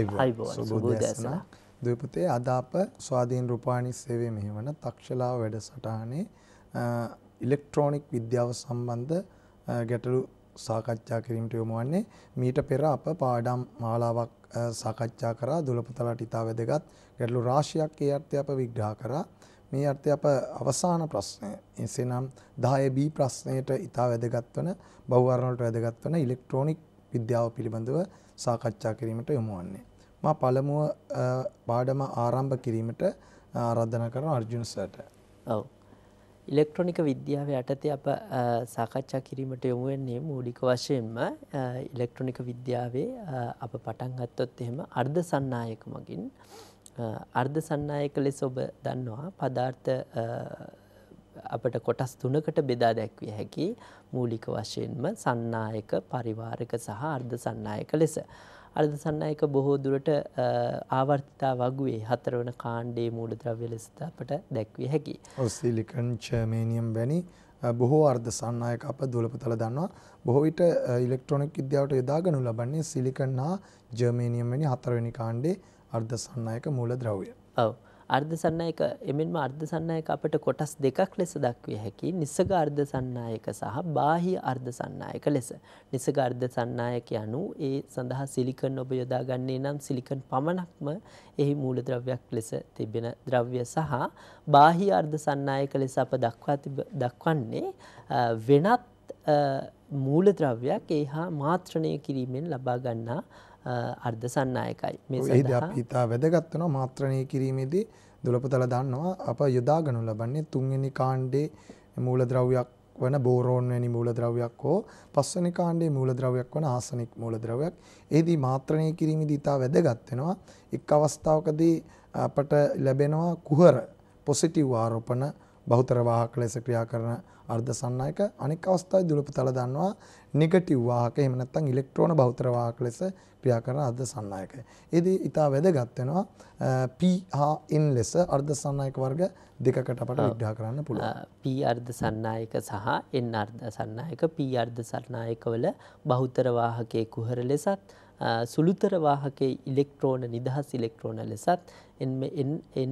ආයිබෝන් සුබෝදෑසන දෙපතේ අද අප ස්වාධීන් රූපවාහිනී සේවයේ මෙහෙවන තක්ෂලාව වැඩසටහනේ ඉලෙක්ට්‍රොනික විද්‍යාව සම්බන්ධ ගැටලු සාකච්ඡා කිරීමට යොමු වන්නේ මීට පෙර අප පාඩම් මාලාවක් සාකච්ඡා කරා දුලපතලට ඉතා වැදගත් ගැටලු රාශියක් ඒ අර්ථය අප විග්‍රහ කරා මේ අර්ථය අප අවසාන ප්‍රශ්නය එසේනම් 10B ප්‍රශ්නයට ඉතා වැදගත් වන බහුවර්ණ වලට වැදගත් වන ඉලෙක්ට්‍රොනික විද්‍යාව පිළිබඳව සාකච්ඡා කිරීමට යොමු වන්නේ මා පළමුව පාඩම ආරම්භ කිරීමට ආරාධනා කරන අර්ජුන සර්ට. ඔව්. ඉලෙක්ට්‍රොනික විද්‍යාව යටතේ අප සාකච්ඡා කිරීමට යොමු වෙන්නේ මූලික වශයෙන්ම ඉලෙක්ට්‍රොනික විද්‍යාවේ අප පටන් ගත්තොත් එහෙම අර්ධ සන්නායක මගින් අර්ධ සන්නායක ලෙස ඔබ දන්නවා පදාර්ථ අපට කොටස් තුනකට බෙදා දැක්විය හැකි මූලික වශයෙන්ම සන්නායක පරිවාරක සහ අර්ධ සන්නායක ලෙස. අර්ධ සන්නයක බොහෝ දුරට ආවර්තිතා වගේ හතරවන කාණ්ඩේ මූලද්‍රව්‍ය ලෙසට අපට දැක්විය හැකි. ඔස්සිලිකන් චර්මේනියම් වැනි බොහෝ අර්ධ සන්නයක අප දුලපතල දන්නවා. බොහෝ විට ඉලෙක්ට්‍රොනික විද්‍යාවට යොදාගනු ලබන්නේ සිලිකන් හා ජර්මේනියම් වැනි හතරවෙනි කාණ්ඩේ අර්ධ සන්නයක මූලද්‍රව්‍ය. ඔව්. අර්ධසන්නායක එමෙන්ම අර්ධසන්නායක අපට කොටස් දෙකක් ලෙස දක්විය හැකි නිසග අර්ධසන්නායක සහ බාහිය අර්ධසන්නායක ලෙස නිසග අර්ධසන්නායක යනු ඒ සඳහා සිලිකන් ඔබ යොදාගන්නේ නම් සිලිකන් පමණක්ම එහි මූලද්‍රව්‍යයක් ලෙස තිබෙන ද්‍රව්‍ය සහ බාහිය අර්ධසන්නායක ලෙස අප දක්වා දක්වන්නේ වෙනත් මූලද්‍රව්‍යයක් ඒ හා මාත්‍රණය කිරීමෙන් ලබා ගන්නා අර්ධ සන්නායකයි ඒද අපිතා වැදගත්වන මාත්‍රණය කිරීමේදී දුළපතල දන්නවා අප යොදාගනු ලබන්නේ තුන්ගනි කාණ්ඩේ මූලද්‍රව්යක් වන බෝරෝන්වැනි මූලද්‍රව්යක් හෝ පස්සනි කාණ්ඩේ මූලද්‍රව්යක් වන ආසනික් මූලද්‍රව්යක් ඒදී මාත්‍රණය කිරීමේදී ඉතා වැදගත්වෙනවා එක් අවස්ථාවකදී අපට ලැබෙනවා කුහර පොසිටිව් ආරෝපණ බහුතර වාහක ලෙස ක්‍රියා කරන අර්ධ සන්නායක අනෙක් අවස්ථාවේ දුලපතල දන්නවා නෙගටිව් වාහක එහෙම නැත්නම් ඉලෙක්ට්‍රෝන බහුතර වාහක ලෙස ක්‍රියා කරන අර්ධ සන්නායකය. ඒදී ඉතා වැදගත් වෙනවා P හා N ලෙස අර්ධ සන්නායක වර්ග දෙකකට අපට විග්‍රහ කරන්න පුළුවන්. P අර්ධ සන්නායක සහ N අර්ධ සන්නායක P අර්ධ සන්නායකවල බහුතර වාහකයේ කුහර ලෙසත් සුළුතර වාහකයේ ඉලෙක්ට්‍රෝන නිදහස් ඉලෙක්ට්‍රෝන ලෙසත් එන්ම එන්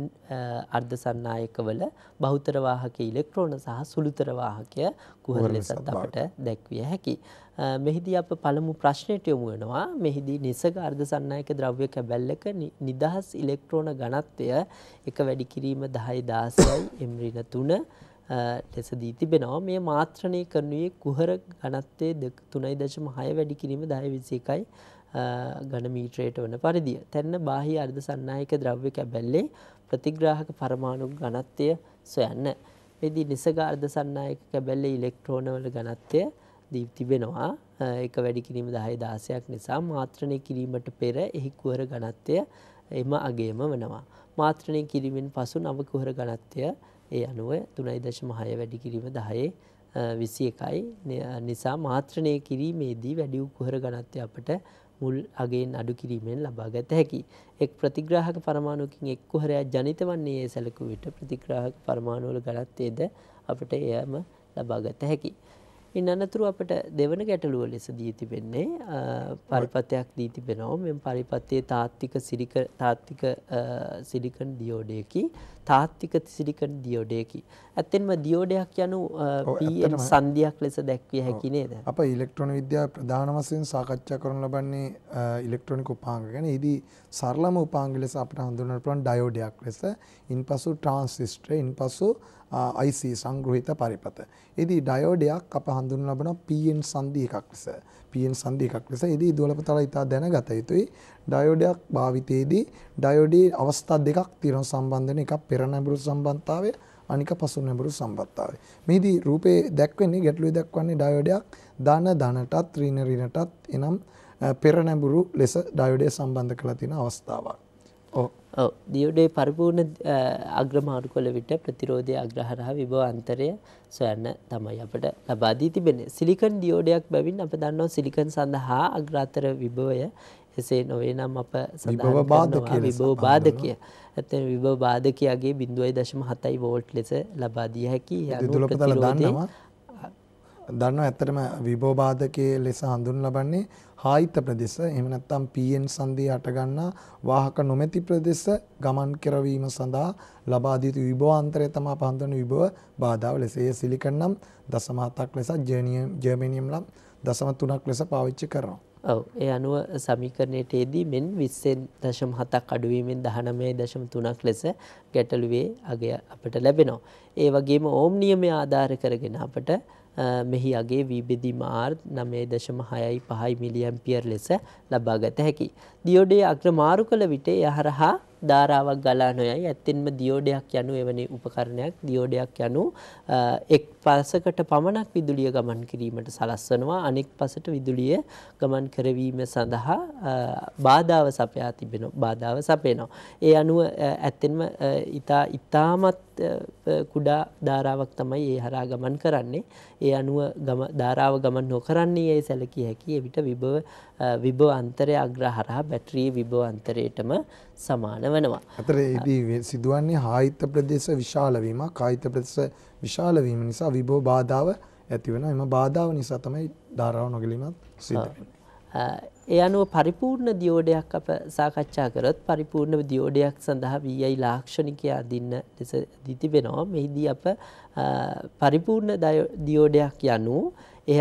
අර්ධ සන්නායකවල බහුතර වාහකයේ ඉලෙක්ට්‍රෝන සහ සුළුතර වාහකය කුහර ලෙසත් අපට දැක්විය හැකියි. මෙහිදී අප පළමු ප්‍රශ්නයට යොමු වෙනවා. මෙහිදී නිසග අර්ධසන්නායක ද්‍රව්‍ය කැබැල්ලක නිදහස් ඉලෙක්ට්‍රෝන ඝනත්වය එක වැඩි කිරීම 10.16යි එම්රින 3 ලෙස දී තිබෙනවා. මේ මාත්‍රණය කරනුයේ කුහර ඝනත්වයේ 3.6 වැඩි කිරීම 10.21යි ඝන මීටරයට වන පරිදිය. තැන්න බාහිය අර්ධසන්නායක ද්‍රව්‍ය කැබැල්ලේ ප්‍රතිග්‍රාහක පරමාණු ඝනත්වය සොයන්න. මෙදී නිසග අර්ධසන්නායක කැබැල්ලේ ඉලෙක්ට්‍රෝන වල ඝනත්වය 0.5 දී තිබෙනවා එක වැඩි කිරීම දහය දාසයක් නිසා මාත්‍රණය කිරීමට පෙර එහි කුවර ගණත්වය එම අගේම වනවා. මාත්‍රණය කිරීමෙන් පසු නවකුහර ගණත්වය ඒ අනුව තුනයි දශමහය වැඩි කිරීම දහයේ විසි එකයි නිසා මාත්‍රණය කිරීමේදී වැඩිව් කුහර ගණත්වය අපට මුල් අගේෙන් අඩු කිරීමෙන් ලබා ගත හැකි. එක් ප්‍රතිග්‍රහක පරමාණුකින් එක් කොහරයක් ජනිත වන්නේ ඒ සැලකු විට ප්‍රතිග්‍රහක පරමාණුවල ගණත්වේද අපට එයම ලබා ගත හැකි. ඉන් අනතුරු අපට දෙවන ගැටලුව ලෙස දී තිබෙන්නේ පරිපතයක් දී තිබෙනවා මෙම පරිපතයේ තාත්තික සිරික තාත්තික සිලිකන් ඩියෝඩයකි තාත්තික සිලිකන් ඩියෝඩයකි ඇත්තෙන්ම ඩියෝඩයක් යනු සන්ධියක් ලෙස දැක්විය හැකි නේද අප ඉලෙක්ට්‍රොන විද්‍යා ප්‍රධාන වශයෙන් සාකච්ඡා කරන ලබන්නේ ඉලෙක්ට්‍රොනික උපාංග ගැන ඉදී සරලම උපාංග ලෙස අපට හඳුන්වන්න පුළුවන් ඩයෝඩයක් ලෙස ඉන්පසු ට්‍රාන්සිස්ටර් ඉන්පසු IC සංග්‍රහිත පරිපත. එදී ඩයෝඩයක් අප හඳුන්වන ලබන PN සංධි එකක් ලෙස. PN සංධි එකක් ලෙස එදී දුවලපතල ඉතා දැනගත යුතුයි. ඩයෝඩයක් භාවිතයේදී ඩයෝඩේ අවස්ථා දෙකක් තියෙනවා සම්බන්ධන එකක් පෙර නැඹුරු සම්බන්ධතාවය අනික පසු නැඹුරු සම්බන්ධතාවය. මේදී රූපේ දැක්වෙන්නේ ගැටලුවේ දක්වන්නේ ඩයෝඩයක් ධන ධනටත් ඍණ ඍණටත් එනම් පෙර නැඹුරු ලෙස ඩයෝඩය සම්බන්ධ කරලා තියෙන අවස්ථාවක්. ඔව් දියෝඩේ පරිපූර්ණ අග්‍රමාරු කොළ විට ප්‍රතිරෝධය අග්‍රහරහා විභව අන්තරය සොයන්න තමයි අපට ලබා දී තිබෙන්නේ. සිලිකන් ඩියෝඩයක් බැවින් අප දන්නවා සිලිකන් සඳහා අග්‍රාතර විභවය එසේ නොවේ නම් අප සඳහන් කරනවා විභව බාධකය. ඇත්තෙන් විභව බාධකයාගේ 0.7 වෝල්ට් ලෙස ලබා දිය හැකි. ඒ අනුව ප්‍රතිරෝධය දන්නවා ඇත්තටම විභව බාධකයේ ලෙස හඳුන්වන්නේ හායිත ප්‍රදේශ එහෙම නැත්නම් PN සංදී අටගන්නා වාහක නොමැති ප්‍රදේශ ගමන් කරවීම සඳහා ලබා දිය යුතු විභවාන්තරය තමයි පහඳුන විභව බාධාව ලෙස. ඒ සිලිකන් නම් දශම 7ක් ලෙස ජර්මනියම් නම් දශම 3ක් ලෙස පාවිච්චි කරනවා. ඔව් ඒ අනුව සමීකරණයටදී මෙන් 20.7ක් අඩුවීමෙන් 19.3ක් ලෙස ගැටලුවේ අගය අපට ලැබෙනවා. ඒ වගේම ඕම් නියමය ආධාර කරගෙන අපට මෙහි අගේ වීබෙදි මාර් නමේ දශම හයයි පහයි මිලියම්පියර් ලෙස ලබාගත හැකි. දියෝඩේ අග්‍රමාරු කළ විට යහරහා ධාරාවක් ගලා නොයයි ඇත්තෙන්ම දියෝඩයක් යනු එවැනි උපකරණයක් දියෝඩයක් යනු එක් පසකට පමණක් විදුලිය ගමන් කිරීමට සලස්වනවා අනෙක් පසට විදුලිය ගමන් කරවීම සඳහා බාධාව සපයා තිබෙන බාධාව සපයනවා. ඒ අනුව ඇත්තෙන්ම ඉතා ඉතාමත් කුඩා ධාරාවක් තමයි ඒ හරා ගමන් කරන්නේ. ඒ අනුව ධාරාව ගමන් නොකරන්නේ ඒ සැලකිය හැකි එවිට විභව විභව අන්තරය අග්‍රහරහා බැටරිය විභව අන්තරයටම සමාන වෙනවා. අතරේදී සිදුවන්නේ හායිත්‍ය ප්‍රදේශ විශාල වීමක්. හායිත්‍ය ප්‍රදේශ විශාල වීම නිසා විභව බාධාව ඇති වෙනවා. එම බාධාව නිසා තමයි ධාරාව නොගැලීමත් සිදු වෙන්නේ. ඒ අනුව පරිපූර්ණ දියෝඩයක් අප සාකච්ඡා කරොත් පරිපූර්ණ දියෝඩයක් සඳහා VI ලාක්ෂණිකය අදින්න ලෙස දිතිබෙනවා. මෙහිදී අප පරිපූර්ණ දියෝඩයක් යනු එය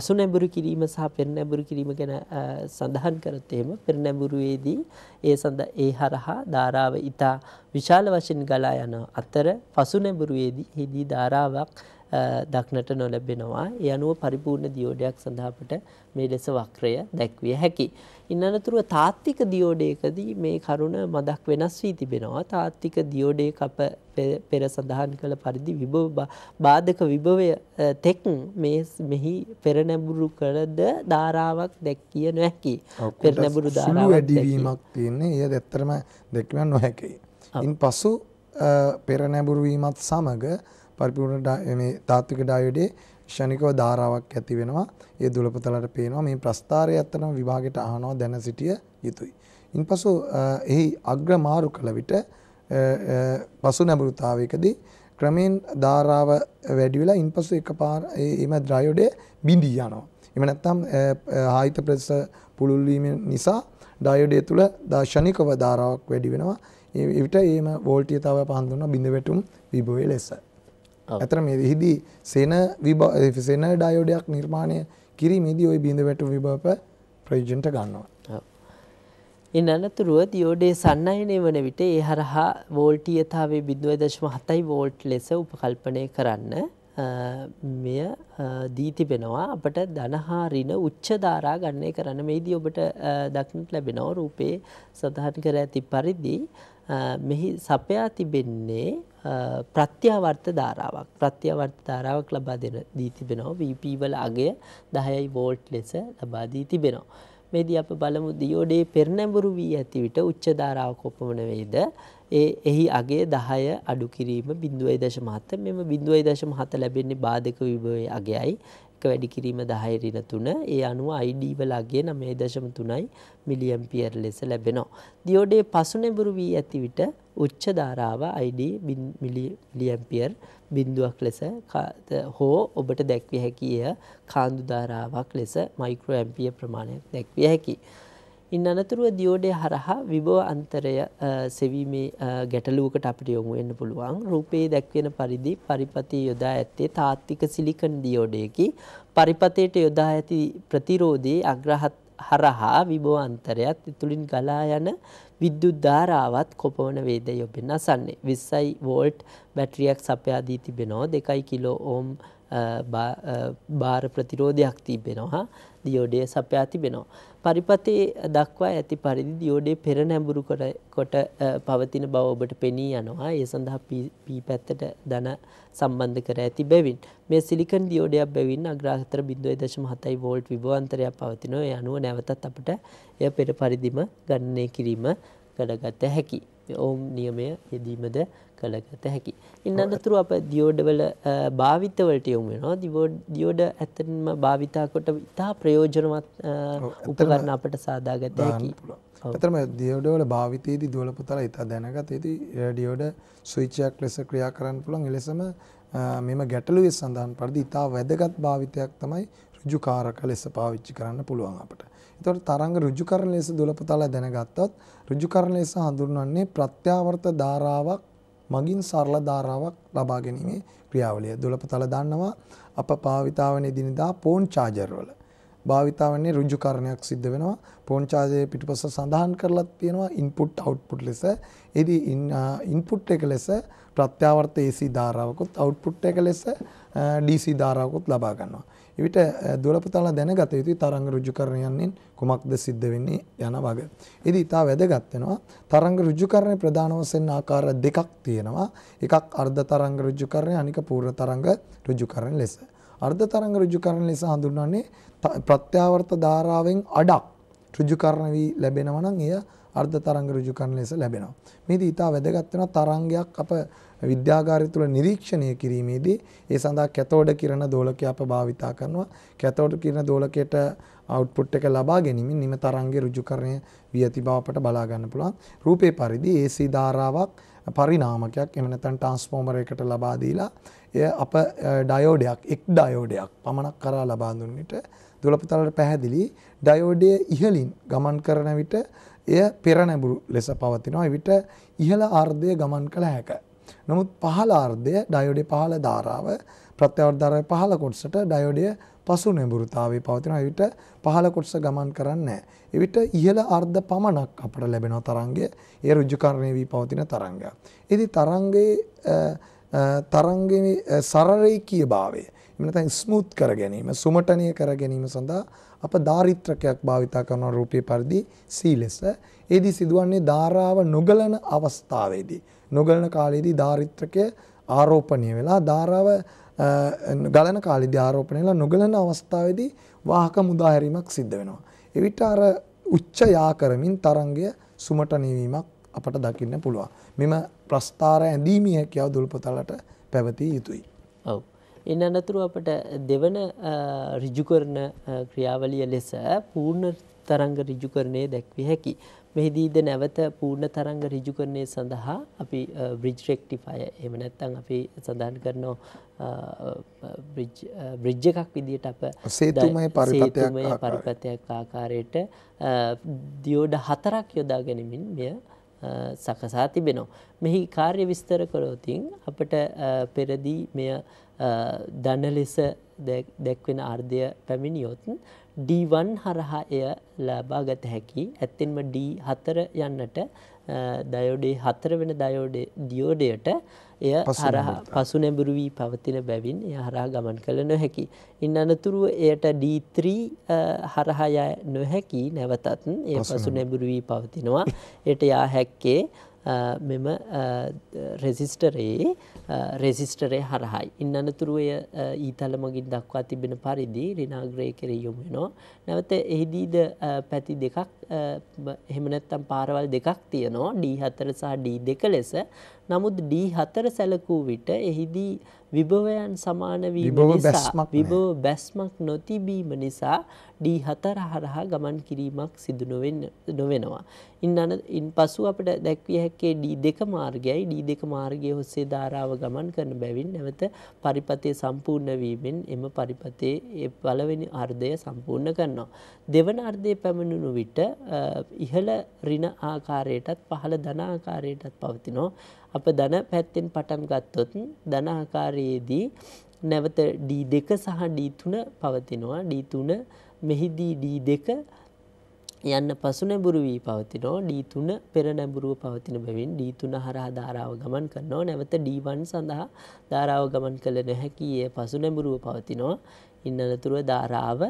පසු නැඹුරු කිරීම සහ පෙර නැඹුරු කිරීම ගැන සඳහන් කරත් එහෙම පෙර නැඹුරුවේදී ඒ සඳ ඒ හරහා ධාරාව ඊට විශාල වශයෙන් ගලා යන අතර පසු නැඹුරුවේදී හෙදී ධාරාවක් දක්නට නොලැබෙනවා. ඒ අනුව පරිපූර්ණ දියෝඩයක් සඳහාපට මේ ලෙස වක්‍රය දැක්විය හැකි. ඉන් අනතුරුව තාත්තික දියෝඩයකදී මේ කරුණ මදක් වෙනස් වී තිබෙනවා. තාත්තික දියෝඩේ අප පෙර සඳහන් කළ පරිදි විභව බාධක විභවය තෙක් මේ මෙහි පෙරනැඹුරු කළද ධාරාවක් දැක්කිය නොහැකි. පෙරනැඹුරු ධාරාවක් වැඩිවීමක් තියෙන්නේ. එය ඇත්තටම දැක්වීම නොහැකි. ඉන් පසු පෙරනැඹුරු වීමත් සමග පරිපූර්ණ මේ තාත්වික ඩයඩේ ෂණිකව ධාරාවක් ඇති වෙනවා. ඒ දුලපතලට පේනවා මේ ප්‍රස්ථාරය ඇත්තනම් විභාගයට අහනවා දැන සිටිය යුතුයි. ඉන්පසු එහි අග්‍ර මාරු කළ විට පසු නැඹුරුතාවයකදී ක්‍රමෙන් ධාරාව වැඩි වෙලා ඉන්පසු එකපාර එම ඩයඩේ බිඳී යනවා. එම නැත්තම් ආයිත ප්‍රස පුළුල් නිසා ඩයඩේ තුල දාර්ශනිකව ධාරාවක් වැඩි වෙනවා. ඒ විට එම වෝල්ටිය තව පහන් දුන්නා බිඳ වැටුම් විභවයේ ලෙස. ඇතර මේ විහිදී සෙන සෙන ඩයෝඩයක් නිර්මාණය කිරීමේදී ওই බිඳ වැටු විභාප ප්‍රයෝජනට ගන්නවා. ඉන් අනතුරුව දියෝඩේ සන්නයනය වන විට ඒ හරහා වෝල්ටීයතාවේ බිදුව දශම හතයි වෝල්ට් ලෙස උපකල්පනය කරන්න මෙය දීතිබෙනවා අපට දනහාරින උච්චධාරා ගන්නේ කරන්න මේදී ඔබට දක්නට ලැබෙනව රූපේ සඳහන් කර ඇති පරිදි මෙහි සපයා තිබෙන්නේ ප්‍රත්‍යාවර්ත ධාරාවක් ප්‍රත්‍යවර්ත ධාරාවක් ලබා දෙන දී තිබෙනවා VP වල අගය 10යි වෝල්ට් ලෙස ලබා දී තිබෙනවා මේදී අප බලමු දියෝඩේ පෙරනැඹුරු වී ඇති විට උච්ච ධාරාවක් කොපමණ වේද ඒ එහි අගේ 10 අඩු කිරීම 0.7 මෙම 0.7 ලැබෙන්නේ බාධක විභවයේ අගයයි එක්ක වැඩි කිරීම 10 ඍණ 3 ඒ අනුව ID වලගේ 9.3 මිලියම්පියර් ලෙස ලැබෙනවා. දියෝඩේ පසුනැඹුරු වී ඇති විට උච්ච ධාරාව ID මිලියම්පියර් බිඳුවක් ලෙස හෝ ඔබට දැක්විය හැකිය කාන්දු ධාරාවක් ලෙස මයික්‍රෝ ඇම්පියර් ප්‍රමාණයක් දැක්විය හැකියි. ඉන් අනතුරුව දියෝඩේ හරහා විභව අන්තරය සෙවීමේ ගැටලුවකට අපිට යොමු වෙන්න පුළුවන්. රූපේ දැක්වෙන පරිදි පරිපති යොදා ඇත්තේ තාත්තික සිලිකන් දියෝඩයකි. පරිපතයට යොදා ඇති ප්‍රතිරෝධයේ අග්‍රහත් හරහා විභව අන්තරයත් ඉතුලින් ගලා යන විද්‍යුත් ධාරාවත් කොපමණ වේද යොබෙන් අසන්නේ. 20යි වෝල්ට් බැටරියක් සපයා දී තිබෙනවා. 2 කිලෝ ඕම් භාර ප්‍රතිරෝධයක් තිබෙනවා දියෝඩේ සපයා තිබෙනවා. පරිපතේ දක්වා ඇති පරිදි දියෝඩේ පෙර නැඹුරු කොට පවතින බව ඔබට පෙනී යනවා. ඒ සඳහා පී පැත්තට ධන සම්බන්ධ කර ඇති බැවින් මේ සිලිකන් දියෝඩයක් බැවින් අග්‍රාහතර 0.7 වෝල්ට් විභවන්තරයක් පවතිනවා. ඒ අනුව නැවතත් අපිට එය පෙර පරිදිම ගණනය කිරීම කරගත හැකියි. ඔවුන් නියමය යෙදීමද කළගත හැකි. ඉන් අනතුරු අප දියෝඩවල භාවිතවලට යොමු වෙනවා. දිවෝඩ් දියෝඩ ඇත්තටම භාවිතා කොට ඉතා ප්‍රයෝජනවත් උපකරණ අපට සාදාගත හැකි. ඇත්තටම දියෝඩවල භාවිතයේදී දුවල පුතාලා ඉතා දැනගත යුතු ඩියෝඩ ස්විච් එකක් ලෙස ක්‍රියා කරන්න පුළුවන්. එලෙසම මෙම ගැටලුවේ සඳහන් පරිදි ඉතා වැදගත් භාවිතයක් තමයි ඍජුකාරක ලෙස පාවිච්චි කරන්න පුළුවන් අපට. එතකොට තරංග ඍජුකරණ ලෙස දුලපතලා දැනගත්තොත් ඍජුකරණ ලෙස හඳුන්වන්නේ ප්‍රත්‍යාවර්ත ධාරාවක් මගින් සරල ධාරාවක් ලබා ගැනීමේ ක්‍රියාවලිය. දුලපතල දන්නවා අප භාවිතාවන දිනදා පෝන් චාර්ජර් වල භාවිතාවන්නේ ඍජුකරණයක් සිද්ධ වෙනවා. පෝන් චාර්ජරේ පිටුපස සඳහන් කරලා තියෙනවා ඉන්පුට් අවුට්පුට් ලෙස. එදී ඉන්පුට් එක ලෙස ප්‍රත්‍යාවර්ත AC ධාරාවකුත් අවුට්පුට් එක ලෙස DC ධාරාවකුත් ලබා ගන්නවා. එවිට දුවලපතාලා දැනගත යුතුයි තරංග ඍජුකරණයෙන් කුමක්ද සිද්ධ වෙන්නේ යන වග. ඉතින් ඊටා වැදගත් වෙනවා තරංග ඍජුකරණේ ප්‍රධාන වශයෙන් ආකාර දෙකක් තියෙනවා. එකක් අර්ධ තරංග ඍජුකරණය අනික පූර්ව තරංග ඍජුකරණ ලෙස. අර්ධ තරංග ඍජුකරණ ලෙස හඳුන්වන්නේ ප්‍රත්‍යාවර්ත ධාරාවෙන් අඩක් ඍජු කරන වී ලැබෙනවා නම් එය අර්ධ තරංග ඍජු කරන ලෙස ලැබෙනවා. මේදී ඊට වැදගත් වෙන තරංගයක් අප විද්‍යාගාරය තුළ නිරීක්ෂණය කිරීමේදී ඒ සඳහා කැතෝඩ කිරණ දෝලකය අප භාවිතා කරනවා. කැතෝඩ කිරණ දෝලකයට අවුට්පුට් එක ලබා ගැනීමෙන් නිම තරංගයේ ඍජුකරණය වී ඇති බව අපට බලා ගන්න පුළුවන්. රූපේ පරිදි AC ධාරාවක් පරිණාමකයක් එහෙම නැත්නම් ට්‍රාන්ස්ෆෝමර් එකකට ලබා දීලා එය අප ඩයෝඩයක් එක් ඩයෝඩයක් පමණක් කරා ලබා දුන්නට දොළපතලට පැහැදිලි ඩයෝඩයේ ඉහළින් ගමන් කරන විට එය පෙර නැඹුරු ලෙස පවතිනවා. එවිට ඉහළ ආර්ධය ගමන් කළ හැකිය. නමුත් පහළ ආර්ධය ඩයෝඩේ පහළ ධාරාව ප්‍රත්‍යවර්ත ධාරාවේ පහළ කොටසට ඩයෝඩය පසු නැඹුරුතාවයේ පවතිනවා. එවිට පහළ කොටස ගමන් කරන්නේ නැහැ. එවිට ඉහළ අර්ධ පමණක් අපට ලැබෙන තරංගය ඒ ඍජුකරණය වී පවතින තරංගයක්. ඉතින් තරංගයේ තරංගයේ සරරේකීය භාවය නැත්නම් ස්මූත් කර ගැනීම, සුමටනය කර ගැනීම සඳහා අප ධාරිත්‍රකයක් භාවිතා කරන රූපේ පරිදි සීලස. ඒදී සිදුවන්නේ ධාරාව නොගලන අවස්ථාවේදී. නොගලන කාලයේදී ධාරිත්‍රකය ආරෝපණය වෙලා ධාරාව ගලන කාලේදී ආරෝපණය වෙලා නොගලන අවස්ථාවේදී වාහක මුදා හැරීමක් සිද්ධ වෙනවා. එවිට අර උච්ච යා කරමින් තරංගය සුමටනය වීමක් අපට දකින්න පුළුවන්. මෙම ප්‍රස්ථාර ඇඳීමේ හැකියාව දුල්පතලට පැවතිය යුතුයි. එන් අනතුරු අපට දෙවන ඍජුකරන ක්‍රියාවලිය ලෙස පූර්ණ තරංග ඍජුකරණය දැක්විය හැකි. මෙහිදීද නැවත පූර්ණ තරංග ඍජුකරණය සඳහා අපි බ්‍රිජ් රෙක්ටිෆයර් එහෙම නැත්නම් අපි සඳහන් කරන බ්‍රිජ් බ්‍රිජ් එකක් විදිහට අප සේතුමය පරිපථයක් ආකාරයට දියෝඩ හතරක් යොදා ගැනීමෙන් මෙය සකසා තිබෙනවා. මෙහි කාර්ය විස්තර කළොතින් අපට පෙරදී මෙය දන ලෙස දැක්වෙන අර්ධය පැමිණියොත් D1 හරහා එය ලබා ගත හැකි. ඇත්තෙන්ම D4 යන්නට දයෝඩේ 4 වෙන දයෝඩේ ඩියෝඩයට එය හරහා පසු නැඹුරු වී පවතින බැවින් එය හරහා ගමන් කළ නොහැකි. ඉන් අනතුරුව එයට D3 හරහා නොහැකි නැවතත් එය පසු නැඹුරු වී පවතිනවා. එයට යා හැක්කේ මෙම රෙසිස්ටරයේ රෙසිස්ටරය හරහයි. ඉන් අනතුරුවය ඊතල මගින් දක්වා තිබෙන පරිදි රිනාග්‍රය කෙර යොමෙනෝ. නැවත එහිදීද පැති දෙකක් එහෙමනැත්තම් පාරවල් දෙකක් තියනෝ ඩී හතර සහ ඩී දෙක ලෙස නමුත් ඩී හතර සැලකූ විට එහිදී විභවයන් සමාන වීම නිසා විභව බැස්මක් නොතිබීම නිසා D4 හරහා ගමන් කිරීමක් සිදු නොවෙනවා. ඉන් අන ඉන්පසු අපිට දැක්විය හැක්කේ D2 මාර්ගයයි D2 මාර්ගය ඔස්සේ ධාරාව ගමන් කරන බැවින් නැවත පරිපතේ සම්පූර්ණ වීමෙන් එම පරිපතේ ඒ පළවෙනි අර්ධය සම්පූර්ණ කරනවා. දෙවන අර්ධය පැමිණුණු විට ඉහළ ඍණ ආකාරයටත් පහළ ධන ආකාරයටත් පවතිනවා. අප ධන පැත්තෙන් පටන් ගත්තොත් ධනාකාරයේදී නැවත D2 සහ D3 පවතිනවා D3 මෙහිදී D2 යන්න පසු නැඹුරු වී පවතිනෝ D3 පෙර නැඹුරුව පවතින බැවින් D3 හරහා ධාරාව ගමන් කරනවා නැවත D1 සඳහා ධාරාව ගමන් කළ නොහැකි ය පසු නැඹුරුව පවතිනවා ඉන්නලතුරුව ධාරාව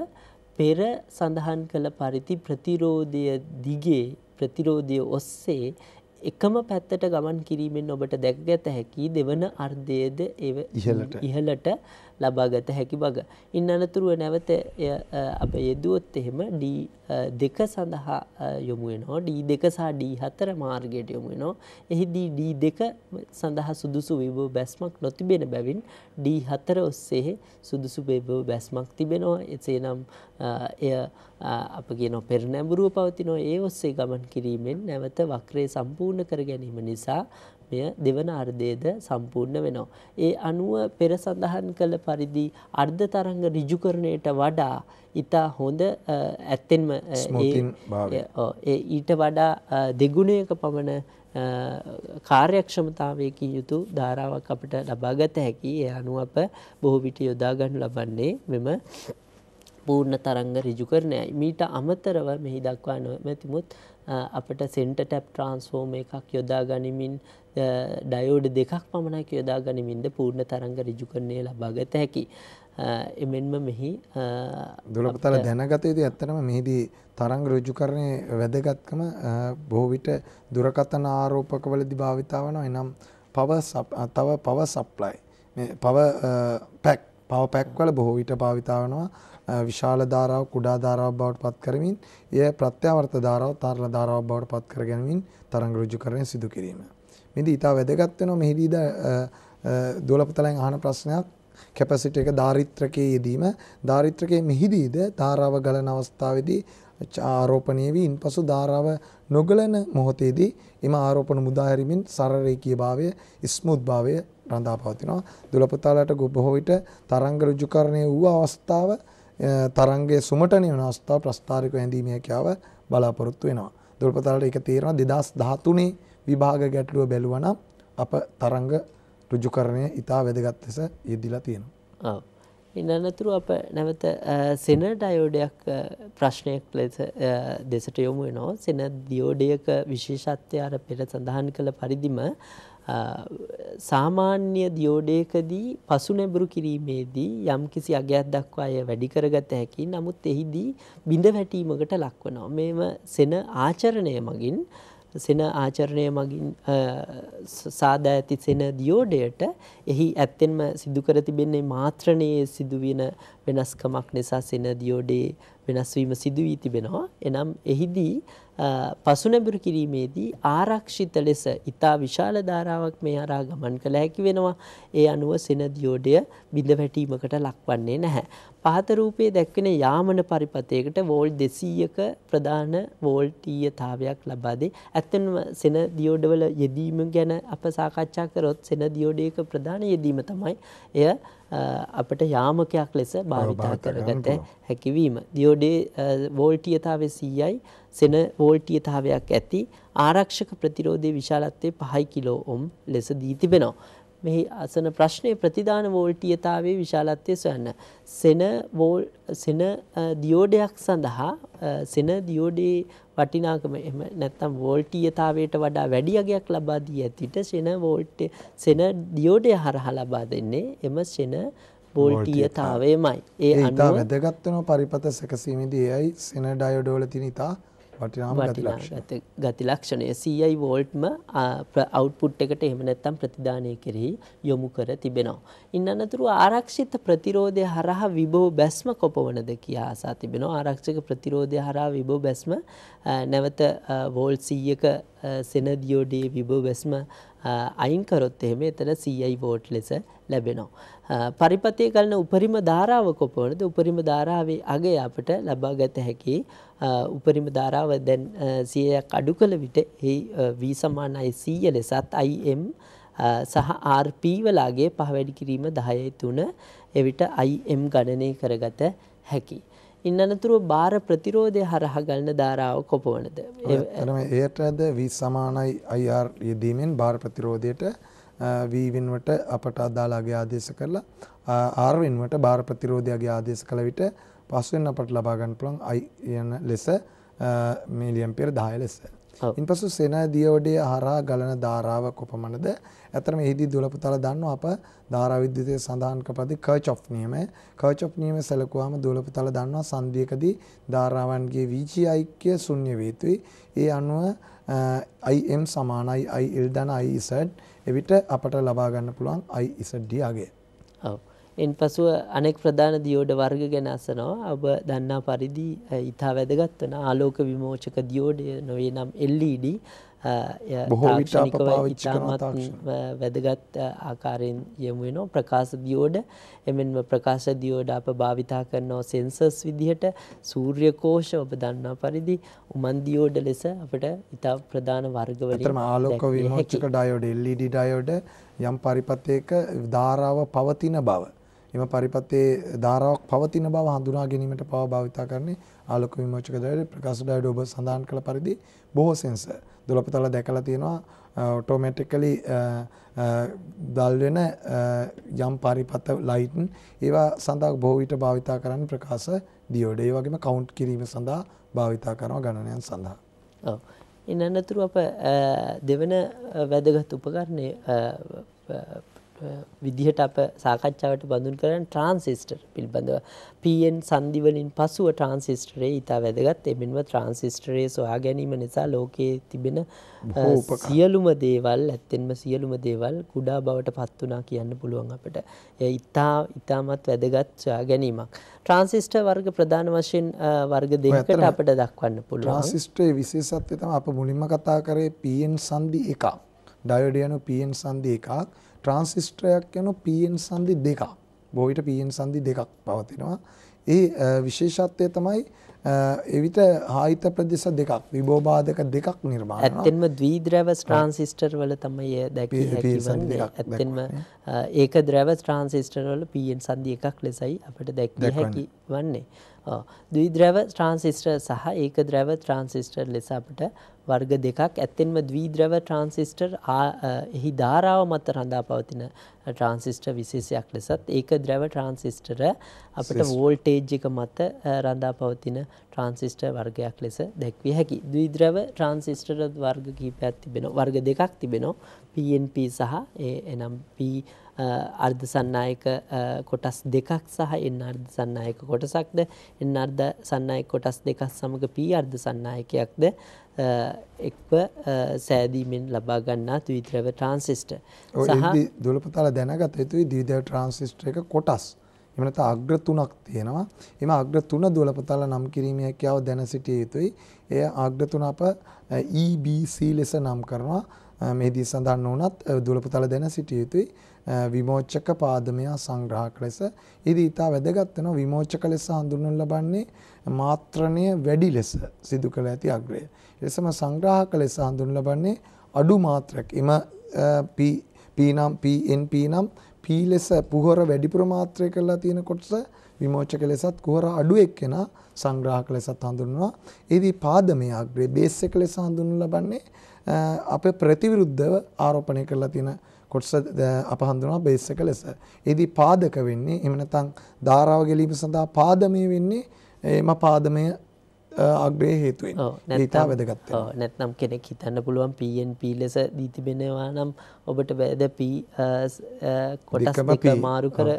පෙර සඳහන් කළ පරිදි ප්‍රතිරෝධය දිගේ ප්‍රතිරෝධය ඔස්සේ එකම පැත්තට ගමන් කිරීමෙන් ඔබට දැකගත හැකි දෙවන අර්ධයේද ඉහළට ලබාගත හැකි බග. ඉන් අනතුරුව නැවත අප යෙදුවොත් එහෙම ඩී දෙක සඳහා යොමුුවෙනෝ ඩී දෙකසා ඩී හතර මාර්ගයට යොමුුවෙනෝ එහිදී ඩී දෙක සඳහා සුදුසු විභෝ බැස්මක් නොතිබෙන බැවින් ඩී හතර ඔස්සේ සුදුසු බේබෝ බැස්මක් තිබෙනවා එසේ නම් එය අපගේ නොපෙර නැඹුරුව පවතිනෝ ඒ ඔස්සේ ගමන් කිරීමෙන් නැවත වක්‍රේ සම්පූර්ණ කර ගැනීම නිසා ප්‍රශ්නය දෙවන අර්ධයේද සම්පූර්ණ වෙනවා. ඒ අනුව පෙර සඳහන් කළ පරිදි අර්ධ තරංග ඍජුකරණයට වඩා ඉතා හොඳ ඇත්තෙන්ම ඒ ඊට වඩා දෙගුණයක පමණ කාර්යක්ෂමතාවයකින් යුතු ධාරාවක් අපට ලබාගත හැකි ඒ අනුව අප බොහෝ විට යොදා ගන්න ලබන්නේ මෙම පූර්ණ තරංග ඍජුකරණයයි. මීට අමතරව මෙහි දක්වා නොමැතිමුත් අපට සෙන්ට ටැප් ට්‍රන්ස්ෆෝර්ම එකක් යොදා ගනිමින් ඩයෝඩ් දෙකක් පමණක් යොදා ගනිමින්ද පූර්ණ තරංග රිජු කරණය ලබාගත හැකි. එමෙන්ම මෙහි දුලපතල දැනගතයේදී ඇත්තටම මෙහිදී තරංග රුජු කරණය වැදගත්කම බොහෝ විට දුරකථන ආරෝපකවලදී භාවිතා වෙනවා එනම් පව තව පව සප්ලයි මේ පව පැක් පවපැක්වල බොහෝ විට භාවිතා වෙනවා විශාල ධාරාව කුඩා ධාරාවක් බවට පත් කරමින් එය ප්‍රත්‍යවර්ත ධාරාව තරල ධාරාවක් බවට පත් කර ගැනීමෙන් तरंग ඍජුකරණය සිදු කිරීම. මේදී ඊට වැදගත් වෙනවා මෙහිදීද දොළපතලෙන් අහන ප්‍රශ්නයක් කැපැසිටි එක ධාරිත්‍රකයේ යෙදීම ධාරිත්‍රකයේ මෙහිදීද ධාරාව ගලන අවස්ථාවේදී ආරෝපණය වී ඉන්පසු ධාරාව නොගලන මොහොතේදී එම ආරෝපණ මුදා හැරීමෙන් සරරේකීය භාවය ස්මූත් භාවය රඳා පවතිනවා. දුලපතාලට බොහෝ විට තරංග ඍජුකරණය වූ අවස්ථාව තරංගයේ සුමටණය වන අවස්ථාව ප්‍රස්ථාරික ඇඳීමේ හැකියාව බලාපොරොත්තු වෙනවා. දුලපතාලට ඒක තේරෙනවා 2013 විභාග ගැටලුව බැලුවා නම් අප තරංග ඍජුකරණය ඉතා වැදගත් ලෙස යෙදিলা තියෙනවා. ඔව්. ඉන්නතුරු අප නැවත සෙන ඩයෝඩයක් ප්‍රශ්නයක් ලෙස දෙසට යොමු වෙනවා. සෙන ඩියෝඩයක විශේෂත්වය අර පෙර සඳහන් කළ පරිදිම සාමාන්‍ය දියෝඩයකදී පසු නැබුරු කිරීමේදී යම් කිසි අගයක් දක්වා අය වැඩි කරගත හැකි නමුත් එහිදී බිඳ වැටීමකට ලක්වනවා. මෙම සෙන ආචරණය මගින් සෙන ආචරණය මගින් සාදා ඇති සෙන දියෝඩයට එහි ඇත්තෙන්ම සිදුකර තිබෙන්නේ මාත්‍රණයේ සිදුවෙන වෙනස්කමක් නිසා සෙන දියෝඩේ වෙනස් වීම සිදු වී තිබෙනවා. එනම් එහිදී පසුනැඹුරු කිරීමේදී ආරක්ෂිත ලෙස ඊතා විශාල ධාරාවක් මේ හරහා ගමන් කළ හැකි වෙනවා. ඒ අනුව සෙනදියෝඩය බිඳ වැටීමකට ලක්වන්නේ නැහැ. පහත රූපයේ දැක්වෙන යාමන පරිපථයකට වෝල් 200ක ප්‍රධාන වෝල්ටීයතාවයක් ලබා දේ. ඇත්තෙන්ම සෙනදියෝඩවල යෙදීම ගැන අප සාකච්ඡා කරොත් සෙනදියෝඩයක ප්‍රධාන යෙදීම තමයි එය අපට යාමකයක් ලෙස භාවිතා කරගත හැකිවීම. දියෝඩේ වෝල්ටියතාවේ සීයයි සෙන වෝල්ටියතාවයක් ඇති ආරක්ෂක ප්‍රතිරෝධය විශාලත්වය පහයි කිලෝ ඔම් ලෙස දී තිබෙනවා. මෙහි අසන ප්‍රශ්නය ප්‍රතිදාන වෝල්ටීයතාවයේ විශාලත්වය සොයන්න. සෙන වෝල් සෙන දියෝඩයක් සඳහා සෙන දියෝඩේ වටිනාකම එහෙම නැත්නම් වෝල්ටීයතාවයට වඩා වැඩි අගයක් ලබා දී ඇතිට සෙන වෝල්ට් සෙන ඩියෝඩය හරහා ලබා දෙන්නේ එම සෙන වෝල්ටීයතාවයමයි. ඒ අනුව වැදගත් වෙන පරිපත සැකසීමේදී එයයි සෙන ඩයෝඩ් වල තියෙන ඉතා වටිනාගත ගති ලක්ෂණය සීයි වෝල්ට්ම අවුපුට් එකට එහෙම නැත්තම් ප්‍රතිධානය කෙරෙහි යොමු කර තිබෙනවා. ඉන් අනතුරු ආරක්ෂිත ප්‍රතිරෝධය හරහා විභෝ බැස්ම කොපවනද කියා ආසා තිබෙනවා ආරක්ෂක ප්‍රතිරෝධය හරහා විභෝ බැස්ම නැවත වෝල් සීයක සෙනදියෝඩේ විභෝ බැස්ම අයින්කරොත් එහෙම එතන සීයි වෝට් ලෙස ලැබෙනවා. පරිපතය කරන උපරිම ධාරාව කොපමණද උපරිම ධාරාවේ අගය අපට ලබා ගත හැකි උපරිම ධාරාව දැන් 100ක් අඩු කළ විට එහි V සමාන අය 100 ලෙසත් IM සහ RP වලාගේ පහ වැඩි කිරීම 10යි 3 එවිට IM ගණනය කරගත හැකියි. ඉන් අනතුරුව බාර ප්‍රතිරෝධය හරහා ගන්න ධාරාව කොපමණද? එතනම එයටද V සමානයි IR යෙදීමෙන් බාර ප්‍රතිරෝධයට V වෙනුවට අපට අදාළ අගය ආදේශ කරලා R වෙනුවට බාර ප්‍රතිරෝධය අගය ආදේශ කළ විට පස්වෙන් අපට ලබා ගන්න පුළුවන් I යන ලෙස මිලියම්පියර් 10 ලෙස. ඉන්පසු සේනාධිය ඔඩේ හරහා ගලන ධාරාව කොපමණද? ඇත්තටම එහිදී දුලපතල දන්නවා අප ධාරා විද්‍යුතය සඳහන් කරපදි කර්ච්ොෆ් නියමය. කර්ච්ොෆ් නියමය සැලකුවාම දුලපතල දන්නවා සංධියකදී ධාරාවන්ගේ වීචී ඓක්‍ය ශුන්‍ය වේතුයි. ඒ අනුව IM සමානයි IL ධන IZ එවිට අපට ලබා ගන්න පුළුවන් IZD අගය. ඔව්. එන්පසුව අනෙක් ප්‍රධාන දියෝඩ වර්ග ගැන අසනවා ඔබ දන්නා පරිදි ඊටා වැදගත් වන ආලෝක විමෝචක දියෝඩය නොවේ නම් LED තාක්ෂණිකව ඉතාමත් වැදගත් ආකාරයෙන් යොමු වෙනවා ප්‍රකාශ දියෝඩ එමෙන්ම ප්‍රකාශ දියෝඩ අප භාවිතා කරනවා සෙන්සර්ස් විදිහට සූර්ය කෝෂ ඔබ දන්නා පරිදි උමන් දියෝඩ ලෙස අපිට ඉතා ප්‍රධාන වර්ග වලින් ආලෝක විමෝචක ඩයෝඩ් LED ඩයෝඩ් යම් පරිපථයක ධාරාව පවතින බව එම පරිපථයේ ධාරාවක් පවතින බව හඳුනා ගැනීමට පවා භාවිතා කරන්නේ ආලෝක විමෝචක ඩයෝඩ් ප්‍රකාශ ඩයෝඩ් ඔබ සඳහන් කළ පරිදි බොහෝ සෙන්සර් දොළපතල දැකලා තියෙනවා ඔටෝමැටිකලි දල් වෙන යම් පරිපත ලයිටන් ඒවා සඳහා බොහෝ විට භාවිතා කරන්න ප්‍රකාශ දියෝඩ ඒ වගේම කවුන්ට් කිරීම සඳහා භාවිතා කරනවා ගණනයන් සඳහා. ඔව්. ඉන්නතුරු අප දෙවන වැදගත් උපකරණය විදිහට අප සාකච්ඡාවට බඳුන් කරන ට්‍රාන්සිස්ටර් පිළිබඳව PN සංදි වලින් පසුව ට්‍රාන්සිස්ටරේ ඊට වැදගත් එමෙන්ම ට්‍රාන්සිස්ටරේ සොයා ගැනීම නිසා ලෝකයේ තිබෙන සියලුම දේවල් ඇත්තෙන්ම සියලුම දේවල් කුඩා බවට පත් වුණා කියන්න පුළුවන් අපිට. ඒ ඊටා ඊටමත් වැදගත් සොයා ගැනීමක්. ට්‍රාන්සිස්ටර් වර්ග ප්‍රධාන වශයෙන් වර්ග දෙකකට අපිට දක්වන්න පුළුවන්. ට්‍රාන්සිස්ටරේ විශේෂත්වය තමයි අප මුලින්ම කතා කරේ PN සංදි එකක්. ඩයෝඩ් යන PN සංදි එකක්. ට්‍රාන්සිස්ටරයක් යනු PN සන්ධි දෙකක්. බොහෝ විට PN සන්ධි දෙකක් පවතිනවා. ඒ විශේෂත්වය තමයි එවිට හායිත ප්‍රදේශ දෙකක් විභෝබාධක දෙකක් නිර්මාණය වෙනවා. ඇත්තෙන්ම ද්විද්‍රව ට්‍රාන්සිස්ටර් වල තමයි දැකිය හැකි වන්නේ. ඇත්තෙන්ම ඒක ද්‍රව ට්‍රාන්සිස්ටර් වල PN සන්ධි එකක් ලෙසයි අපිට දැක්විය හැකි වන්නේ. ද්විද්‍රව ට්‍රාන්සිස්ටර් සහ ඒක ද්‍රව ට්‍රාන්සිස්ටර් ලෙස අපට වර්ග දෙකක් ඇත්තෙන්ම ද්වීද්‍රව ට්‍රාන්සිස්ටර් එහි ධාරාව මත රඳා පවතින ට්‍රාන්සිස්ටර් විශේෂයක් ලෙසත් ඒක ද්‍රව ට්‍රාන්සිස්ටර අපට වෝල්ටේජ් එක මත රඳා පවතින ට්‍රාන්සිස්ටර් වර්ගයක් ලෙස දැක්විය හැකි. ද්විද්‍රව ට්‍රාන්සිස්ටර් වර්ග කීපයක් තිබෙනවා. වර්ග දෙකක් තිබෙනවා. PNP සහ එනම් P අර්ධ සන්නායක කොටස් දෙකක් සහ එන් අර්ධ සන්නායක කොටසක්ද එන් අර්ධ සන්නායක කොටස් දෙකක් සමඟ පී අර්ධ සන්නායකයක්ද එක්ව සෑදීමෙන් ලබා ගන්නා ත්‍විද්‍රව ට්‍රාන්සිස්ටර් සහ දොළපතාල දැනගත යුතුයි ද්විදේව ට්‍රාන්සිස්ටර් එක කොටස් එහෙම නැත්නම් අග්‍ර තුනක් තියෙනවා එම අග්‍ර තුන දොළපතාල නම් කිරීමේ හැකියාව දැන සිටිය යුතුයි එය අග්‍ර තුන අප EBC ලෙස නම් කරනවා මේදී සඳහන් වුණත් දොළපතාල දැන සිටිය යුතුයි විමෝචක පාදමයා සංග්‍රහක ලෙස ඉදි ඉතා වැදගත් වෙනවා විමෝචක ලෙස හඳුන්වනු ලබන්නේ මාත්‍රණය වැඩි ලෙස සිදු කළ ඇති අග්‍රය. එලෙසම සංග්‍රහක ලෙස හඳුන්වනු ලබන්නේ අඩු මාත්‍රයක්. එම p p නම් p n p නම් p ලෙස පුහර වැඩිපුර මාත්‍රය කරලා තියෙන කොටස විමෝචක ලෙසත් කුහර අඩු එක්කෙනා සංග්‍රහක ලෙසත් හඳුන්වනවා. ඒදී පාදමය අග්‍රය බේස් එක ලෙස හඳුන්වනු ලබන්නේ අපේ ප්‍රතිවිරුද්ධව ආරෝපණය කරලා තියෙන කොටස අප හඳුනනවා බේස් එක ලෙස. ඒදී පාදක වෙන්නේ එහෙම නැත්නම් ධාරාව ගැලීම සඳහා පාදමය වෙන්නේ එම පාදමය අග්‍රේ හේතුවෙන් නතා වැදගත් නැත්නම් කෙනෙක් හිතන්න පුළුවන් පන්ප ලෙස දීතිබෙනවා නම් ඔබට වැද පී කොටස් මාරු කර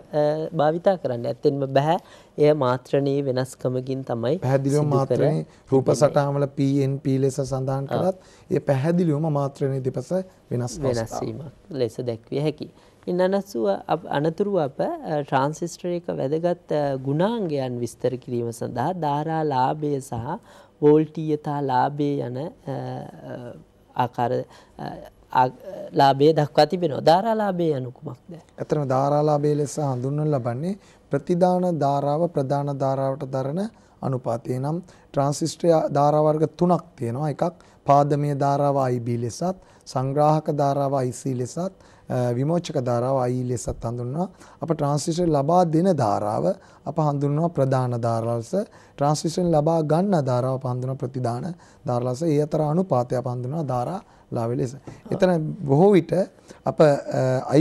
භාවිතා කරන්න ඇත්තෙන්ම බැහැ එය මාත්‍රණයේ වෙනස්කමකින් තමයි පැහැදිලිව මාත්‍රණය රූප සටහමල පන්ප ලෙස සඳහන් කරත් ඒ පැහැදිලිවම මාත්‍රණය දෙපස වෙනස් වෙනස්වීමක් ලෙස දැක්විය හැකි. ඉන් අනසුව අනතුරුව අප ට්‍රාන්සිස්ටර් එක වැදගත් ගුණාංගයන් විස්තර කිරීම සඳහා ධාරා ලාභය සහ වෝල්ටීයතා ලාභය යන ආකාර ලාභය දක්වා තිබෙනවා. ධාරා ලාභය යනු කුමක්ද? ඇත්තටම ධාරා ලාභය ලෙස හඳුන්වන ලබන්නේ ප්‍රතිදාන ධාරාව ප්‍රධාන ධාරාවට දරන අනුපාතය. එනම් ට්‍රාන්සිස්ටර් ධාරා වර්ග තුනක් තියෙනවා. එකක් පාදමය ධාරාව IB ලෙසත්, සංග්‍රාහක ධාරාව IC ලෙසත්, විමෝචක ධාරාව IE ලෙසත් හඳුන්වනවා. අප ට්‍රාන්ස්මිෂන් ලබා දෙන ධාරාව අප හඳුන්වනවා ප්‍රධාන ධාරාව ලෙස. ට්‍රාන්ස්මිෂන් ලබා ගන්න ධාරාව අප හඳුන්වනවා ප්‍රතිදාන ධාරාව ලෙස. ඒ අතර අනුපාතය අප හඳුන්වනවා ධාරා ලාභ ලෙස. එතන බොහෝ විට අප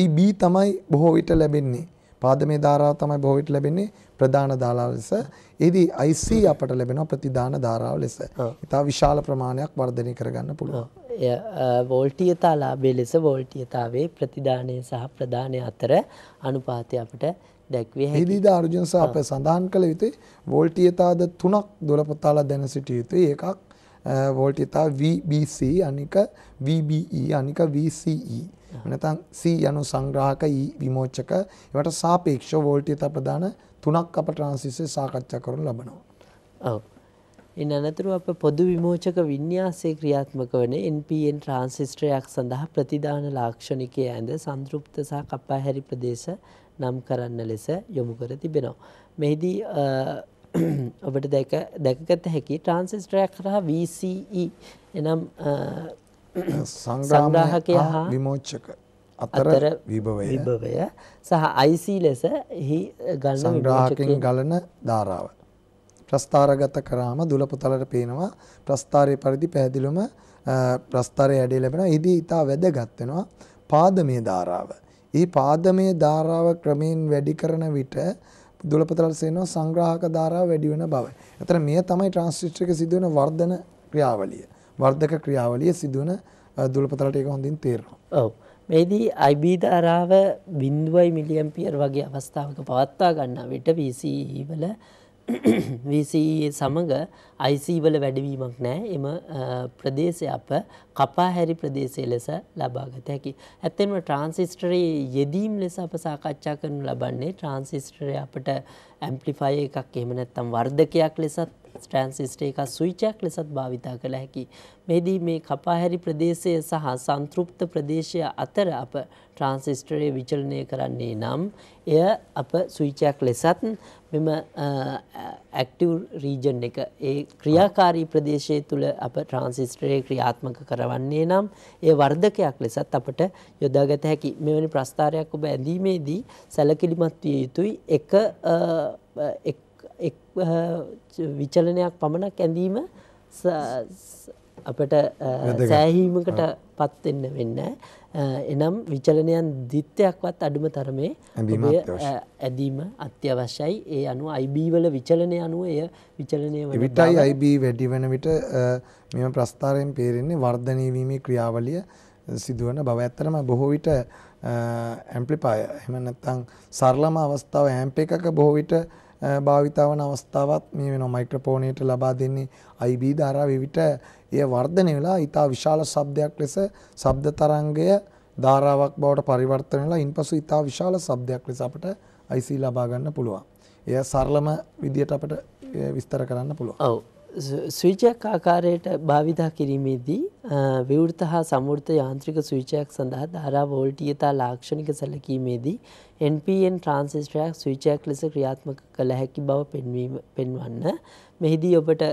IB තමයි බොහෝ විට ලැබෙන්නේ. පාදමේ ධාරාව තමයි බොහෝ විට ලැබෙන්නේ ප්‍රධාන ධාරාව ලෙස. එෙහිදී IC අපට ලැබෙනවා ප්‍රතිදාන ධාරාව ලෙස. ඉතා විශාල ප්‍රමාණයක් වර්ධනය කරගන්න පුළුවන්. වෝල්ටීයතා ලාභය ලෙස වෝල්ටීයතාවේ ප්‍රතිධානය සහ ප්‍රධානය අතර අනුපාතය අපට දැක්වේ හිදිීද අර්ජුන්ස අප සඳහන් කළ යුතේ වෝල්ටීයතාද තුනක් දොළපතාලා දැන සිටිය යුතු ඒකක් වෝල්ටීතා VBC අනික VBE අනික VCE නැතන් C යනු සංග්‍රහක E විමෝච්චක එවට සාපේක්ෂ වෝල්ටීතා ප්‍රධාන තුනක් අප ට්‍රන්සිස්සේ සාකච්ඡා කරනු ලබනවා. ඔව්. ඉන් අනතුරු අප පොදු විමෝචක විඤ්ඤාසයේ ක්‍රියාත්මක වන NPN ට්‍රාන්සිස්ටරයක් සඳහා ප්‍රතිදාන ලාක්ෂණිකය ඇඳ සංතෘප්ත සහ කප්පාහැරි ප්‍රදේශ නම් කරන්න ලෙස යොමු කර තිබෙනවා. මෙහිදී ඔබට දැක දැකගත හැකි ට්‍රාන්සිස්ටරයක් හරහා VCE එනම් සංග්‍රාහකය හා විමෝචක අතර විභවය විභවය සහ IC ලෙස එහි ගලන සංග්‍රාහකෙන් ගලන ධාරාව ප්‍රස්ථාරගත කරාම දුලපතලට පේනවා ප්‍රස්ථාරයේ පරිදි පැහැදිලිවම ප්‍රස්ථාරය ඇඩේ ලැබෙනවා. ඉදී ඊටා වැදගත් වෙනවා පාදමය ධාරාව. ඊ පාදමය ධාරාව ක්‍රමයෙන් වැඩි කරන විට දුලපතලට සේනවා සංග්‍රාහක ධාරාව වැඩි වෙන බව. එතන මේ තමයි ට්‍රාන්සිස්ටර් එක සිදුවන වර්ධන ක්‍රියාවලිය. වර්ධක ක්‍රියාවලිය සිදුවන දුලපතලට ඒක හොඳින් තේරෙනවා. ඔව්. මේදී IB ධාරාව 0.5 මිලියම්පියර් වගේ අවස්ථාවක පවත්වා ගන්නා විට VCE වල VCE සමඟ අයිසීවල වැඩවීමක් නෑ එම ප්‍රදේශය අප කපාහැරි ප්‍රදේශය ලෙස ලබාගත හැකි. ඇත්තෙන්ම ට්‍රන්සිස්ටරයේ යෙදීම් ලෙස අප සාකච්ඡා කරනු ලබන්නේ ට්‍රන්සිස්ටරය අපට ඇම්පලිෆය එකක් එහම නැත්තම් වර්ධකයක් ලෙසත් ට්‍රන්සිස්ට එකක් සුවිචයක් ලෙසත් භාවිතා කළ හැකි. මෙදී මේ කපාහැරි ප්‍රදේශය සහ සංතෘප්ත ප්‍රදේශය අතර අප ට්‍රන්සිස්ටරය විචලනය කරන්නේ නම් එය අප සුවිචයක් ලෙසත් මෙම ඇක්ටව් රීජන් එක ඒ ක්‍රියාකාරී ප්‍රදේශය තුළ අප ට්‍රන්සිස්ටරය ක්‍රියාත්මක කරවන්නේ නම් ඒ වර්ධකයක් ලෙසත් අපට යොදාගත හැකි මෙවැනි ප්‍රස්ථාරයක් ඔබ ඇඳීමේදී සැලකිලිමත් විය යුතුයි එක එක් විචලනයක් පමණක් ඇඳීම අපට සෑහීමකට පත්වෙන්න වෙන්න. එනම් විචලනයන් දිත්‍යයක්වත් අඩුම තරමේ ඇදීම අත්‍යවශ්‍යයි ඒ අනු අයිබීවල විචලනය අනුව එය විචලනය විටයි අයිB වැඩි වන විට මෙම ප්‍රස්ථාරයෙන් පේරෙන්නේ වර්ධනයවීමේ ක්‍රියාවලිය සිදුවන බව ඇත්තරම බොහෝ විට ඇම්පලිපාය එම නැත්තං සරලම අවස්ථාව හැම්ප එකක බොහෝ විට භාවිතාවන අවස්ථාවත් මේ වෙනවා මයික්‍රොෆෝනයට ලබා දෙන්නේ IB ධාරාව එවිට එය වර්ධනය වෙලා ඊටා විශාල ශබ්දයක් ලෙස ශබ්ද තරංගය ධාරාවක් බවට පරිවර්තනය වෙලා ඉන්පසු ඊටා විශාල ශබ්දයක් ලෙස අපට IC ලබා ගන්න පුළුවන්. එය සරලම විදියට අපට විස්තර කරන්න පුළුවන්. ඔව්. සවිචයක් ආකාරයට භාවිතා කිරීමේදී විවෘත හා සමෘත යාන්ත්‍රික සවිචයක් සඳහා ධාරා වෝල්ටීයතා ලාක්ෂණික සැලකීමේදී NPN ට්‍රාන්සිස්ටරයක් සවිචයක් ලෙස ක්‍රියාත්මක කළ හැකි බව පෙන්වීම පෙන්වන්න. මෙහිදී ඔබට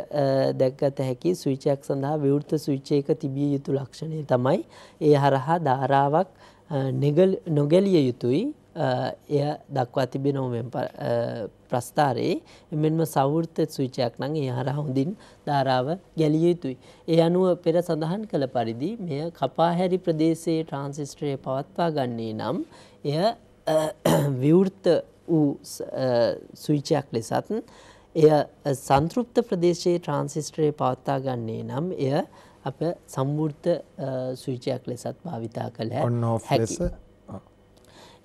දැක්ගත හැකි සවිචයක් සඳහා විවෘත සවිචයක තිබිය යුතු ලක්ෂණය තමයි ඒ හරහා ධාරාවක් නොගැලිය යුතුයි එය දක්වා තිබෙන මෙම ප්‍රස්ථාරයේ මෙන්ම සෞෘත සූචයක් නං ඒ හර හොඳින් ධාරාව ගැලිය යුතුයි. ඒ අනුව පෙර සඳහන් කළ පරිදි මෙය කපාහැරි ප්‍රදේශයේ ට්‍රන්සිස්ට්‍රය පවත්වා ගන්නේ නම් එය විවෘත වූ සූචයක් ලෙසත් එය සංතෘප්ත ප්‍රදේශයේ ට්‍රන්සිස්ට්‍රය පවත්තා ගන්නේ නම් එය අප සම්වෘත සූචයක් ලෙසත් භාවිතා කළ හැකි.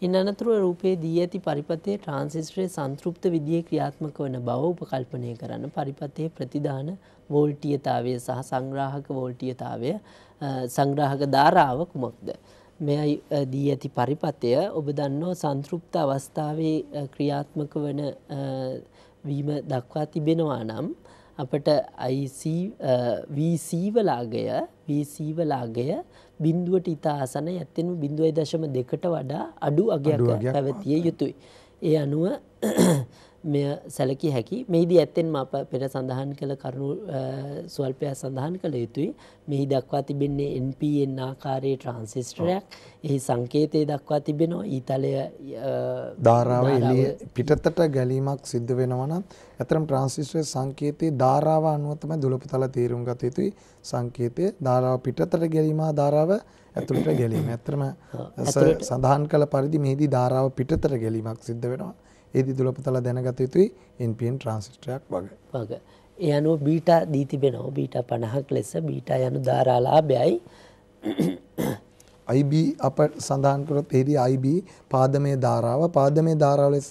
ඉන් අනතුරුව රූපයේ දී ඇති පරිපතයේ ට්‍රාන්සිස්ටරේ සංතෘප්ත විදියේ ක්‍රියාත්මක වන බව උපකල්පනය කරන්න පරිපතයේ ප්‍රතිදාන වෝල්ටීයතාවය සහ සංග්‍රාහක වෝල්ටීයතාවය සංග්‍රාහක ධාරාව කුමක්ද මෙයි දී ඇති පරිපතය ඔබ දන්නෝ සංතෘප්ත අවස්ථාවේ ක්‍රියාත්මක වන වීම දක්වා තිබෙනවා නම් අපට වීසීවලාගය වීසීවලාගය බින්දුවට ඉතා අසන ඇත්තෙනු බිඳුවයි දශම දෙකට වඩා අඩු අගයක් පැවතිය යුතුයි. ඒ අනුව මෙය සැලකී හැකි මෙහිදී ඇත්තෙන්ම අප පෙර සඳහන් කළ කරුණු ස්වල්පයක් සඳහන් කළ යුතුයි මෙහි දක්වා තිබෙන්නේ NPN ආකාරයේ ට්‍රාන්සිස්ටරයක් එහි සංකේතය දක්වා තිබෙනවා ඊතලය ධාරාව එළිය පිටතට ගැලීමක් සිද්ධ වෙනවා නම් ඇතරම් ට්‍රාන්සිස්ටර් සංකේතයේ ධාරාව අනුව තමයි දුලපතල තීරුම් ගත යුතුයි සංකේතය ධාරාව පිටතට ගැලීම ධාරාව ඇතුළට ගැලීම ඇත්තම සඳහන් කළ පරිදි මෙහිදී ධාරාව පිටතට ගැලීමක් සිද්ධ වෙනවා ඒ දිදුල අපතලා දැනගත යුතුයි NPN ට්‍රාන්සිස්ටරයක් වගේ. වගේ. ඒ අනුව බීටා දී තිබෙනවා. බීටා 50ක් ලෙස බීටා යනු ධාරාලාභයයි. IB අප සඳහන් කරොත් එහිදී IB පාදමය ධාරාව පාදමය ධාරාව ලෙස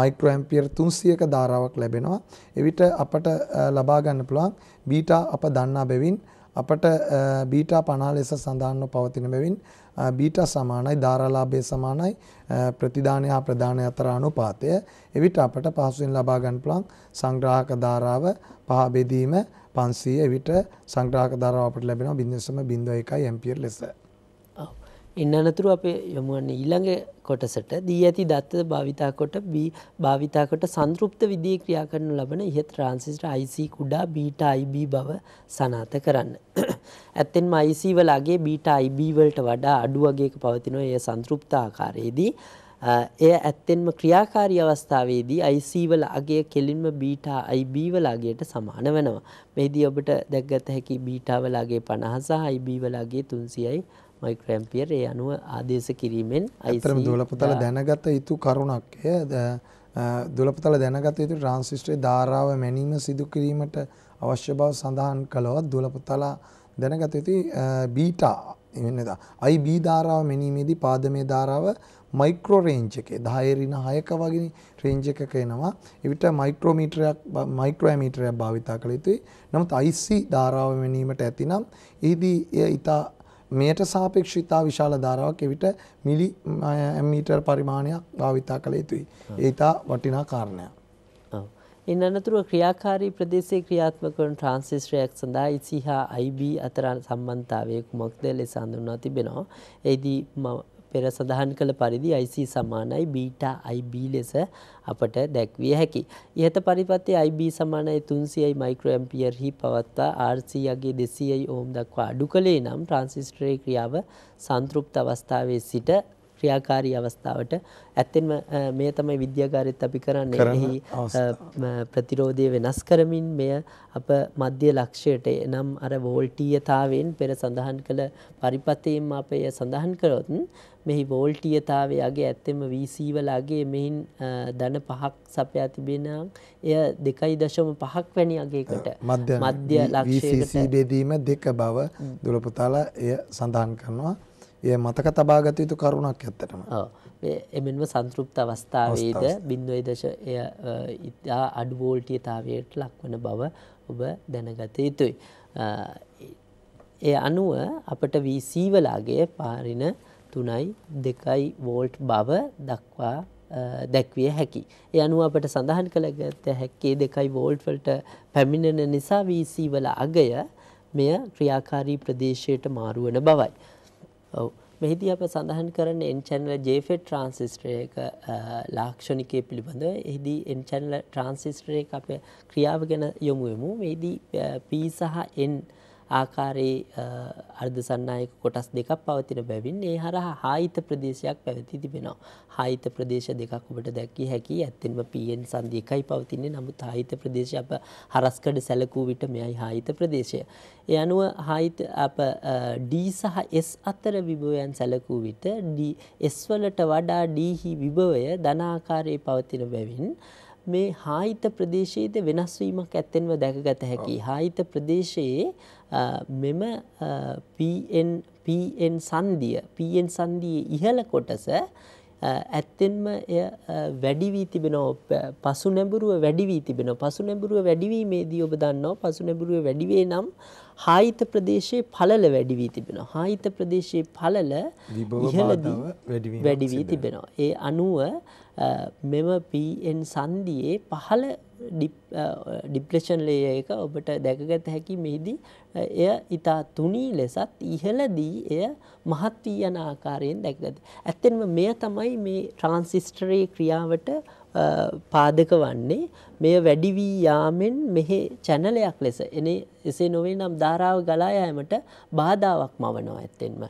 මයික්‍රෝ ඇම්පියර් 300ක ධාරාවක් ලැබෙනවා. එවිට අපට ලබා ගන්න පුළුවන් බීටා අප දන්නා බැවින් අපට බීටා 50 ලෙස සඳහන්ව පවතින බැවින් බීටා සමානයි ධාරාලාභය සමානයි ප්‍රතිදානය හා ප්‍රදානය අතර අනුපාතය එවිට අපට පහසුවෙන් ලබා ගන්න පුළුවන් සංග්‍රාහක ධාරාව පහ බෙදීම 500 එවිට සංග්‍රාහක ධාරාව අපට ලැබෙනවා 0.1 ඇම්පියර් ලෙස එන්න අනතුරු අපේ යොමුවන්නේ ඊළඟ කොටසට දී ඇති දත්ත භාවිතා කොට B භාවිතා කොට සංතෘප්ත විදිහේ ක්‍රියා කරනු ලබන ඉහත් ට්‍රාන්සිස්ටර් IC කුඩා බීටා IB බව සනාථ කරන්න. ඇත්තෙන්ම IC වලගේ බීටා IB වලට වඩා අඩු වගේක පවතින එය සංතෘප්ත ආකාරයේදී එය ඇත්තෙන්ම ක්‍රියාකාරී අවස්ථාවේදී IC වල අගය කෙලින්ම බීටා IB වල අගයට සමාන වෙනවා. මෙහිදී ඔබට දැක්ගත හැකි බීටා වල අගය 50 සහ IB වල අගය 300යි මයික්‍රෝඇම්පියර් ඒ අනුව ආදේශ කිරීමෙන් අයිතරම දොළපතල දැනගත යුතු කරුණක් දොළපතල දැනගත යුතු ට්‍රාන්සිස්ටරේ ධාරාව මැනීම සිදු කිරීමට අවශ්‍ය බව සඳහන් කළොත් දොළපතල දැනගත යුතු බීටා එන්නද IB ධාරාව මැනීමේදී පාදමේ ධාරාව මයික්‍රෝ රේන්ජ් එකේ 10 ඍණ 6ක වගේ රේන්ජ් එකක එනවා. එවිට මයික්‍රෝමීටරයක් මයික්‍රෝමීටරයක් භාවිතා කළ යුතුයි. නමුත් IC ධාරාව මැනීමට ඇතිනම් එහිදී එය ඊට මෙයට සාපේක්ෂව ඉතා විශාල ධාරාවක් එවිට මිලි මීටර් පරිමාණයක් භාවිතා කළ යුතුයි. ඒ ඉතා වටිනා කාරණයක්. ඉන් අනතුරුව ක්‍රියාකාරී ප්‍රදේශයේ ක්‍රියාත්මක වන ට්‍රාන්සිස්ටරයක් සඳහා ඉසිහා IB අතර සම්බන්ධතාවය කුමක්ද ලෙස හඳුන්වා තිබෙනවා. එෙහිදී පෙර සඳහන් කළ පරිදි IC සමානයි බීටා IB ලෙස අපට දැක්විය හැකි. ඉහත පරිපත්තියේ IB සමානයි 300යි මයික්‍රෝඇම්පියර් හි පවත්වා RC යගේ 200යි ඕම් දක්වා අඩු කළේ නම් ට්‍රාන්සිස්ටරේ ක්‍රියාව සංතෘප්ත අවස්ථාවේ සිට ක්‍රියාකාරී අවස්ථාවට ඇත්තෙන්ම මේ තමයි විද්‍යාගාරෙත් අපි කරන්නේ එහි ප්‍රතිරෝධය වෙනස් කරමින් මෙය අප මධ්‍ය ලක්ෂයට එනම් අර වෝල්ටීයතාවෙන් පෙර සඳහන් කළ පරිපතයෙන් අප එය සඳහන් කරොත් මෙහි වෝල්ටීයතාවයගේ ඇත්තෙම VC වලගේ මෙහින් ධන පහක් සපයා තිබෙනා එය 2.5ක් වැනි අගයකට මධ්‍ය ලක්ෂයකට බෙදීම දෙක බව දුල පුතාලා එය සඳහන් කරනවා ඒ මතක තබා ගත යුතු කරුණක් ඇත්තටම. ඔව්. එමෙන්ම සංතෘප්ත අවස්ථාවේද 0.6 ඉතා අඩු වෝල්ටීයතාවයට ලක්වන බව ඔබ දැනගත යුතුයි. ඒ අනුව අපට VC වලාගේ පාරින 3.2 වෝල්ට් බව දක්වා දැක්විය හැකි. ඒ අනුව අපට සඳහන් කළගත හැක්කේ 2 වෝල්ට් වලට පැමිණෙන නිසා VC වල අගය මෙය ක්‍රියාකාරී ප්‍රදේශයට මාරු වන බවයි. ඔව් මෙහිදී අප සඳහන් කරන N channel JFET transistor එක ලාක්ෂණිකය පිළිබඳව එහිදී N channel transistor එක අපේ ක්‍රියාව ගැන යොමු වෙමු. මෙහිදී P සහ N ආකාරයේ අර්ධසන්නායක කොටස් දෙකක් පවතින බැවින් ඒ හරහා හායිත ප්‍රදේශයක් පැවති තිබෙනවා. හායිත ප්‍රදේශ දෙකක් ඔබට දැක්විය හැකි. ඇත්තෙන්ම PN සංධි එකයි පවතින්නේ. නමුත් හායිත ප්‍රදේශය අප හරස්කඩ සැලකූ විට මෙයයි හායිත ප්‍රදේශය. ඒ අනුව හායිත අප D සහ S අතර විභවයන් සැලකූ විට D S වලට වඩා D හි විභවය ධනාකාරයේ පවතින බැවින් මේ හායිත ප්‍රදේශයේද වෙනස් වීමක් ඇත්තෙන්ව දැකගත හැකි. හායිත ප්‍රදේශයේ මෙම පන් සන්දිය පන් සන්දිය ඉහල කොටස ඇත්තෙන්ම එය වැඩිවී තිබෙනෝ පසු නැඹුරුව වැඩිවී තිබෙන පසු නැඹුරුව වැඩිවීමේදී ඔබ දන්නවා පසු නැඹුරුව වැඩිවේ නම් හාහිත ප්‍රදේශයේ පළල වැඩිවී තිබෙනවා. හාහිත ප්‍රදේශයේ පළල ඉහළදී වැඩිවී තිබෙනවා. ඒ අනුව මෙම පන් සන්දියේ පහළ ඩිප්ලේෂන් ලේ එක ඔබට දැකගත හැකි මෙහිදී එය ඉතා තුනී ලෙසත් ඉහලදී එය මහත් වී යන ආකාරයෙන් දැක්ගත. ඇත්තෙන්ම මෙය තමයි මේ ට්‍රාන්සිස්ටරේ ක්‍රියාවට පාදක වන්නේ මෙය වැඩි වී යාමෙන් මෙහි චැනලයක් ලෙස එනේ එසේ නොවේ නම් ධාරාව ගලා යෑමට බාධාවක් මවනවා ඇත්තෙන්ම.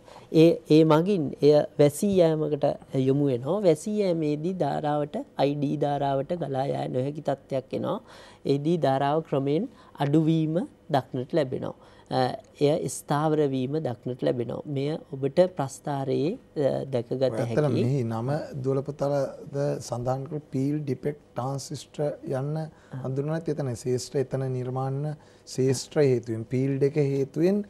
ඒ ඒ මගින් එය වැසී යෑමකට යොමු වෙනවා. වැසී යෑමේදී ධාරාවට ID ධාරාවට ගලා යා නොහැකි තත්ත්වයක් එනවා. ඒදී ධාරාව ක්‍රමෙන් අඩුවීම දක්නට ලැබෙනවා. එය ස්ථාවර වීම දක්නට ලැබෙනවා. මෙය ඔබට ප්‍රස්ථාරයේ දැකගත හැකි. ඇත්තටම මෙහි නම දුවලපතලද සඳහන් කළ පීල් ඩිෆෙක්ට් ට්‍රාන්සිස්ටර් යන්න හඳුන්වනත් එතන ශේෂ්ත්‍ර එතන නිර්මාණ ශේෂ්ත්‍ර හේතුවෙන් පීල්ඩ් එක හේතුවෙන්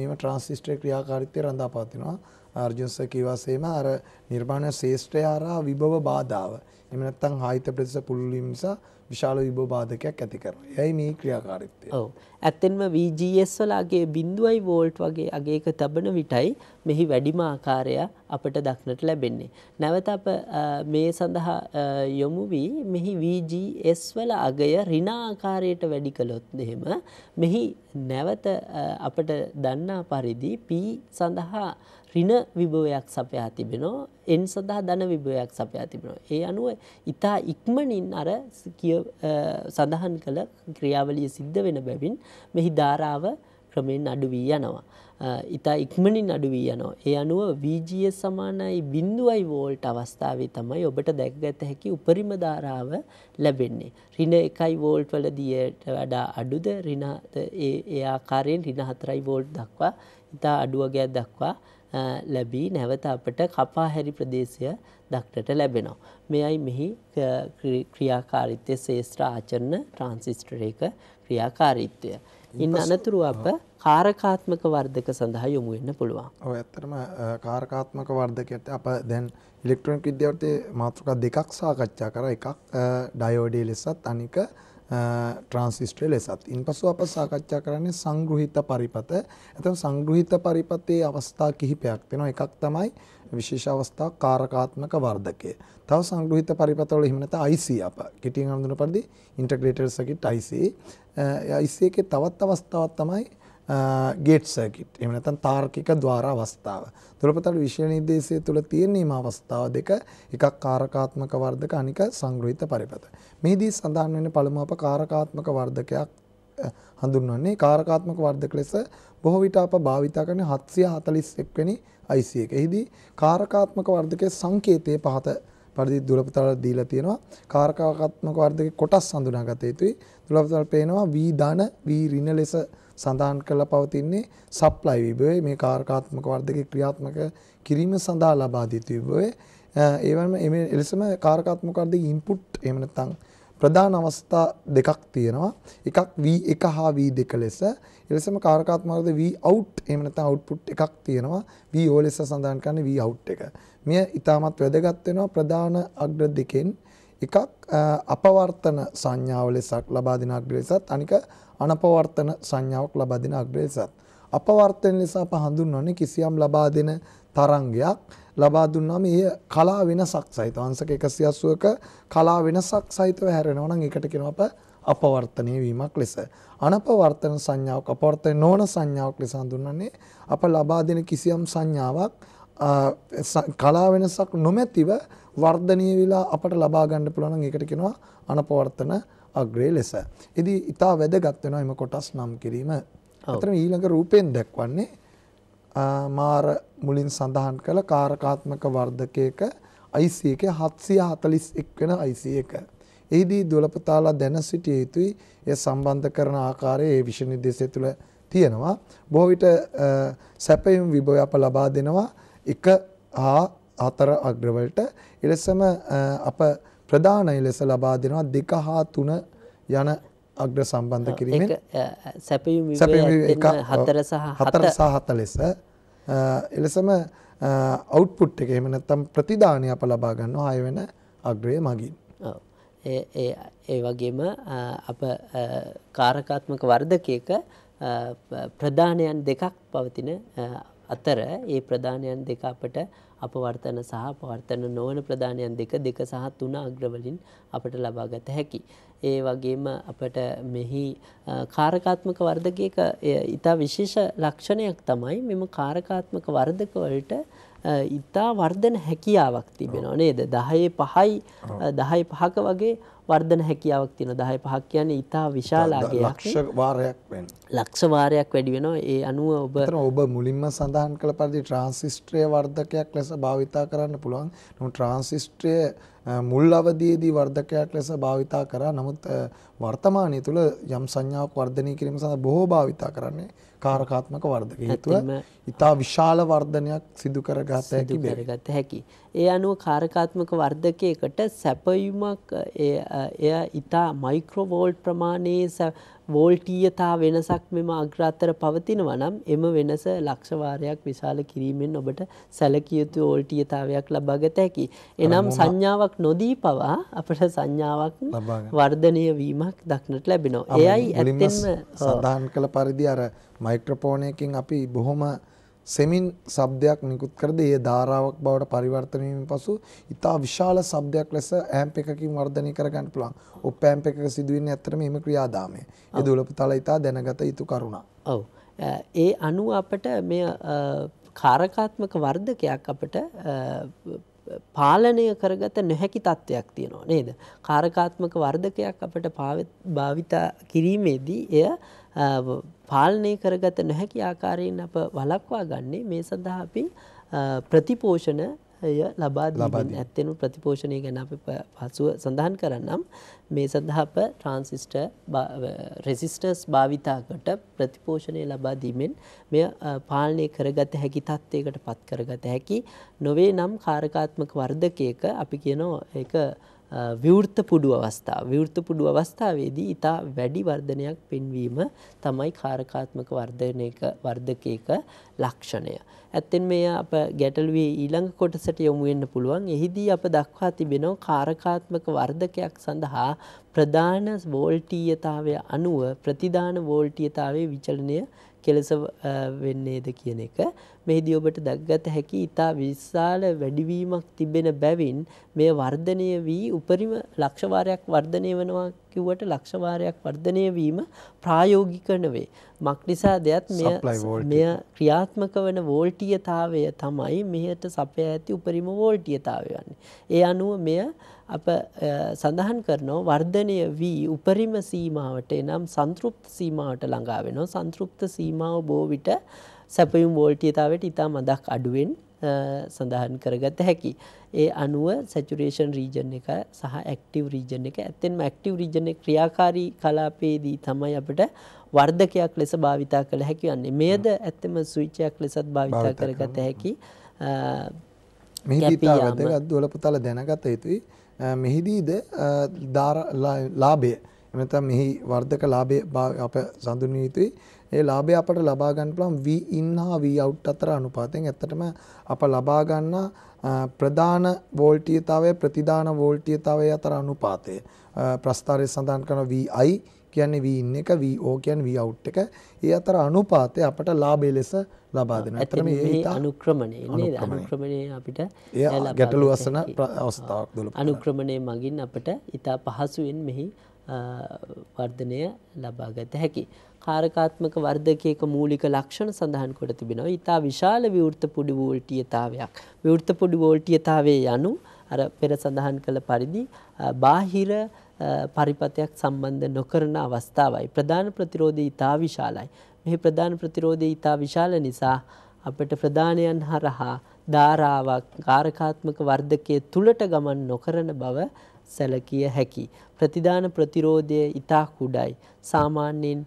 මේව ට්‍රාන්සිස්ටර් ක්‍රියාකාරීත්වය රඳා පවතිනවා. අර්ජුන්ස කිවසේම අර නිර්මාණ ශේෂ්ත්‍රය හරහා විභව බාධාව. එහෙම නැත්නම් හායිත ප්‍රදේශ පුරුලීම් නිසා විශාල විභෝබාධකයක් ඇති කරන. යයි මේ ක්‍රියාකාරීත්වය. ඔව්. ඇත්තෙන්ම VGS වල අගේ 0.1 වෝල්ට් වගේ අගයක තබන විටයි මෙහි වැඩිම ආකාරය අපට දක්නට ලැබෙන්නේ. නැවත අප මේ සඳහා යොමු වී මෙහි VGS වල අගය ඍණ ආකාරයට වැඩි කළොත් එහෙම මෙහි නැවත අපට දන්නා පරිදි P සඳහා ඍණ විභවයක් සපයා තිබෙනවා. එන් සඳහා ධන විභවයක් සපයා තිබෙනවා. ඒ අනුව ඊතා ඉක්මනින් අර කිය සඳහන් කළ ක්‍රියාවලිය සිද්ධ වෙන බැවින් මෙහි ධාරාව ක්‍රමෙන් අඩු වී යනවා. ඉතා ඉක්මනින් අඩු වී යනවා. ඒ අනුව VGS සමානයි 0යි වෝල්ට් අවස්ථාවේ තමයි ඔබට දැකගත හැකි උපරිම ධාරාව ලැබෙන්නේ. ඍණ 1යි වෝල්ට් වලදීට වඩා අඩුද ඍණ ඒ ආකාරයෙන් ඍණ 4යි වෝල්ට් දක්වා ඉතා අඩු වර්ගයක් දක්වා ලැබී නැවත අපට කපාහැරි ප්‍රදේශය දක්නට ලැබෙනවා. මෙයයි මෙහි ක්‍රියාකාරිත්‍ය ශේෂ්ත්‍ර ආචරණ ට්‍රාන්සිස්ටර එක ක්‍රියාකාරීත්වය. ඉන් අනතුරු අප කාරකාත්මක වර්ධක සඳහා යොමු වෙන්න පුළුවන්. ඔව් ඇත්තටම කාරකාත්මක වර්ධකයට අප දැන් ඉලෙක්ට්‍රොනික විද්‍යාවේ මාතෘකා දෙකක් සාකච්ඡා කරා. එකක් ඩයෝඩේ ලෙසත් අනික ට්‍රාන්සිස්ටර් ලෙසත්. ඉන්පසු අප සාකච්ඡා කරන්නේ සංග්‍රහිත පරිපත. නැත්නම් සංග්‍රහිත පරිපතේ අවස්ථා කිහිපයක් වෙනවා. එකක් තමයි විශේෂ අවස්ථා කාරකාත්මක වර්ධකය. තව සංග්‍රහිත පරිපතවල එහෙම නැත්නම් IC අප. කෙටියෙන් හඳුනන පරිදි integrated circuit IC. IC එකේ තවත් අවස්ථාවක් තමයි ගේට් සර්කිට් එහෙම නැත්නම් තාර්කික ద్వාර අවස්ථාව. තුලපතට විෂය නිर्देशය තුල තියෙන මේ අවස්ථාව දෙක එකක් කාරකාත්මක වර්ධක අනික සංග්‍රහිත පරිපත. මෙහිදී සඳහන් වෙන්නේ පළමුව අප කාරකාත්මක වර්ධකයක් හඳුන්වන්නේ කාරකාත්මක වර්ධක ලෙස බොහෝ විට අප භාවිත කරන 741 වෙනි IC e එක. එහිදී කාරකාත්මක වර්ධකයේ සංකේතයේ පහත පරිදි දුලපතට දීලා තියෙනවා කාරකාත්මක වර්ධකයේ කොටස් හඳුනාගත යුතුයි. දුලපතට පේනවා V ධන V ඍණ ලෙස සඳහන් කරලා පවතින්නේ සප්ලයි විභවය මේ කාර්කාත්මක වර්ධකයේ ක්‍රියාත්මක කිරීම සඳහා ලබා දිතු විභවය ඒවම මේ එලෙසම කාර්කාත්මක වර්ධකයේ ඉන්පුට් එහෙම නැත්නම් ප්‍රධාන අවස්ථා දෙකක් තියෙනවා එකක් V1 හා V2 ලෙස එලෙසම කාර්කාත්මක වර්ධක V out එහෙම නැත්නම් output එකක් තියෙනවා VO ලෙස සඳහන් කරන්නේ V out එක මෙය ඊටමත් වැදගත් වෙනවා ප්‍රධාන අග්‍ර දෙකෙන් එකක් අපවර්තන සංඥාව ලෙසක් ලබා දෙන අග්‍රේසත් අනික අනපවර්තන සංඥාවක් ලබා දෙන අග්‍රේසත් අපවර්තන නිසා අප හඳුන්වන්නේ කිසියම් ලබා දෙන තරංගයක් ලබා දුන්නාම ඒ කලා වෙනසක් සහිත අංශක 180ක කලා වෙනසක් සහිතව හැරෙනවා නම් ඒකට කියනවා අප අපවර්තනය වීමක් ලෙස අනපවර්තන සංඥාවක් අපවර්තන නොවන සංඥාවක් ලෙස හඳුන්වන්නේ අප ලබා දෙන කිසියම් සංඥාවක් කලා වෙනසක් නොමැතිව වර්ධනය වෙලා අපට ලබා ගන්න පුළුවන් නම් ඒකට කියනවා අනපවර්තන අග්‍රේ ලෙස. ඉතින් ඊට වැඩගත් වෙනවා එම කොටස් නම් කිරීම. අතරම ඊළඟ රූපයෙන් දක්වන්නේ මාර මුලින් සඳහන් කළ කාරකාත්මක වර්ධකයක IC එක 741 වෙන IC එක. එහිදී දොළපතාලා දැන සිටිය යුතුයි. එය සම්බන්ධ කරන ආකාරය ඒ විෂය නිදේශය තුළ තියෙනවා. බොහෝ විට සැපයුම් විභව අප ලබා දෙනවා. එක හා හතර අග්‍රවලට එලෙසම අප ප්‍රධානයි ලෙස ලබා දෙනවා දෙක හා තුන යන අග්‍ර සම්බන්ධ කිරීමෙන් සැපයුම් හතර සහ හතර සහ හත ලෙස එලෙසම අවුට්පුට් එක එහෙම නැත්නම් ප්‍රතිදානය අප ලබා ගන්නවා ආය වෙන අග්‍රය මගින්. ඔව්. ඒ ඒ වගේම අප කාරකාත්මක වර්ධකයක ප්‍රධානයන් දෙකක් පවතින අතර ඒ ප්‍රධානයන් දෙක අපට අපවර්තන සහ පවර්තන නොවන ප්‍රධානයන් දෙක දෙක සහ තුන අග්‍රවලින් අපට ලබා ගත හැකි. ඒ වගේම අපට මෙහි කාරකාත්මක වර්ධකයක ඉතා විශේෂ ලක්ෂණයක් තමයි මෙම කාරකාත්මක වර්ධකවලට ඉතා වර්ධන හැකියාවක් තිබෙනවා නේද දහයේ පහයි දහයි පහක වගේ වර්ධන හැකියාවක් තියෙන 10 5ක් කියන්නේ ඊටා විශාල අගයක් ලක්ෂ වාරයක් වෙන ලක්ෂ වාරයක් වැඩි වෙනවා ඒ අනුව ඔබ ඔබ මුලින්ම සඳහන් කළ පරිදි ට්‍රාන්සිස්ටරයේ වර්ධකයක් ලෙස භාවිතා කරන්න පුළුවන් නමුත් ට්‍රාන්සිස්ටරය මුල් අවධියේදී වර්ධකයක් ලෙස භාවිතා කරා නමුත් වර්තමානයේ තුල යම් සංඥාවක් වර්ධනය කිරීම සඳහා බොහෝ භාවිතා කරන්නේ කාරකාත්මක වර්ධක හේතුව ඉතා විශාල වර්ධනයක් සිදු කරගත හැකි බෙරගත හැකි. ඒ අනුව කාරකාත්මක වර්ධකයකට සැපයුමක් එය ඉතා මයික්‍රෝවෝල්ට් ප්‍රමාණයේ වෝල්ටීයතා වෙනසක් මෙම අග්‍රාත්තර පවතිනවා නම් එම වෙනස ලක්ෂවාරයක් විශාල කිරීමෙන් ඔබට සැලකියයුතු ඕල්ටීයතාවයක් ලබාගත හැකි. එනම් සංඥාවක් නොදී පවා අපට සංඥාවක් වර්ධනය වීමක් දක්නට ලැබෙනවා. එයයි ඇ සඳහන් කළ පරිදි අර මයික්‍රපෝනයකින් අපි බොහොම සෙමින් ශබ්දයක් නිකුත් කරද ඒ ධාරාවක් බවට පරිවර්තනය වීමෙන් පසු ඉතා විශාල ශබ්දයක් ලෙස ඇම්ප් එකකින් වර්ධනය කරගන්න පුළුවන්. ඔප් ඇම්ප් එකක සිදුවෙන්නේ ඇත්තටම මේ ක්‍රියාදාමය. ඒ දුලපතල ඉතා දැනගත යුතු කරුණක්. ඔව්. ඒ අනුව අපට මේ කාරකාත්මක වර්ධකයක් අපට පාලනය කරගත නොහැකි තත්ත්වයක් තියෙනවා නේද. කාරකාත්මක වර්ධකයක් අපට භාවිතා කිරීමේදී එය පාලනය කරගත නොහැකි ආකාරයෙන් අප වලක්වා ගන්නේ මේ සඳහා අපි ප්‍රතිපෝෂණය ලබා දීමෙන් ඇත්තෙනු ප්‍රතිපෝෂණය ගැන අපි පසුව සඳහන් කරන්නම් මේ සඳහා අප ට්‍රාන්සිස්ටර් රෙසිස්ටර්ස් භාවිතාකට ප්‍රතිපෝෂණය ලබා දීමෙන් මෙය පාලනය කරගත හැකි තත්ත්වයකට පත් කරගත හැකි නොවේ නම් කාරකාත්මක වර්ධකයක අපි කියනවා ඒක විවෘත පුඩු අවස්ථා විවෘත පුඩු අවස්ථාවේදී ඉතා වැඩි වර්ධනයක් පෙන්වීම තමයි කාරකාත්මක වර්ධනයක වර්ධකයක ලක්ෂණය. ඇත්තෙන් මේ අප ගැටලුවේ ඊළඟ කොටසට යොමු වෙන්න පුළුවන්. එහිදී අප දක්වා තිබෙනවා කාරකාත්මක වර්ධකයක් සඳහා ප්‍රධාන වෝල්ටීයතාවය අනුව ප්‍රතිදාන වෝල්ටීයතාවයේ විචලනය කෙලස වෙන්නේද කියන එක. මෙහිදී ඔබට දැක්ගත හැකි ඉතා විශාල වැඩිවීමක් තිබෙන බැවින් මෙය වර්ධනය වී උපරිම ලක්ෂවාරයක් වර්ධනය වෙනවා කිව්වට ලක්ෂවාරයක් වර්ධනය වීම ප්‍රායෝගික නෙවේ. මක් නිසා දෙයක් මෙය මෙය ක්‍රියාත්මක වන වෝල්ටීයතාවය තමයි මෙයට සපය ඇති උපරිම වෝල්ටීයතාවය වන්නේ. ඒ අනුව මෙය අප සඳහන් කරනෝ වර්ධනය වී උපරිම සීමාවට එනම් සංතෘප්ත සීමාවට ළඟා වෙනවා. සංතෘප්ත සීමාව බොවිට සැපයුම් වෝල්ටියතාවට ඉතා මදක් අඩුවෙන් සඳහන් කරගත හැකි. ඒ අනුව සැචුරේෂන් රීජන් එක සහ ඇක්ටව රීජන් එක ඇත්තෙන් මක්ටව රීජන ක්‍රියාකාරී කලාපයේදී තමයි අපට වර්ධකයක් ලෙස භාවිතා කළ හැකිවන්නේ මේද ඇත්තම සුවිච්චයක් ලෙසත් භාවිතා කරගත හැකි මේතාවදගත් දොල පුතාල දැනගත යුතුයි මෙහිදීද ලාභය එමතම් මෙහි වර්ධක ලාභය අප සඳුන යුතුයි ඒ ලාභය අපට ලබා ගන්න පුළුවන් V in හා V out අතර අනුපාතයෙන් ඇත්තටම අප ලබා ගන්නා ප්‍රධාන වෝල්ටීයතාවය ප්‍රතිදාන වෝල්ටීයතාවය අතර අනුපාතය ප්‍රස්ථාරයේ සඳහන් කරන VI කියන්නේ V in එක VO කියන්නේ V out එක ඒ අතර අනුපාතය අපට ලාභය ලෙස ලබා දෙනවා. ඇත්තටම මේ අනුක්‍රමණය නේද? අනුක්‍රමණය අපිට ගැටලු අසන අවස්ථාවක් දුන්නු. අනුක්‍රමණය මගින් අපට ඊට පහසුවෙන් මෙහි වර්ධනය ලබාගත හැකි. කාරකාත්මක වර්ධකයක මූලික ලක්ෂණ සඳහන් කොට තිබෙනවා. ඊතා විශාල විවෘත පොඩි වෝල්ටීයතාවයක්. විවෘත පොඩි වෝල්ටීයතාවයේ යනු අර පෙර සඳහන් කළ පරිදි බාහිර පරිපතයක් සම්බන්ධ නොකරන අවස්ථාවයි. ප්‍රධාන ප්‍රතිරෝධය ඊතා විශාලයි. මෙහි ප්‍රධාන ප්‍රතිරෝධය ඊතා විශාල නිසා අපට ප්‍රධානයන් හරහා ධාරාවක් කාරකාත්මක වර්ධකයේ තුලට ගමන් නොකරන බව සැලකිය හැකි. ප්‍රතිදාන ප්‍රතිරෝධය ඉතා කුඩයි. සාමාන්‍යයෙන්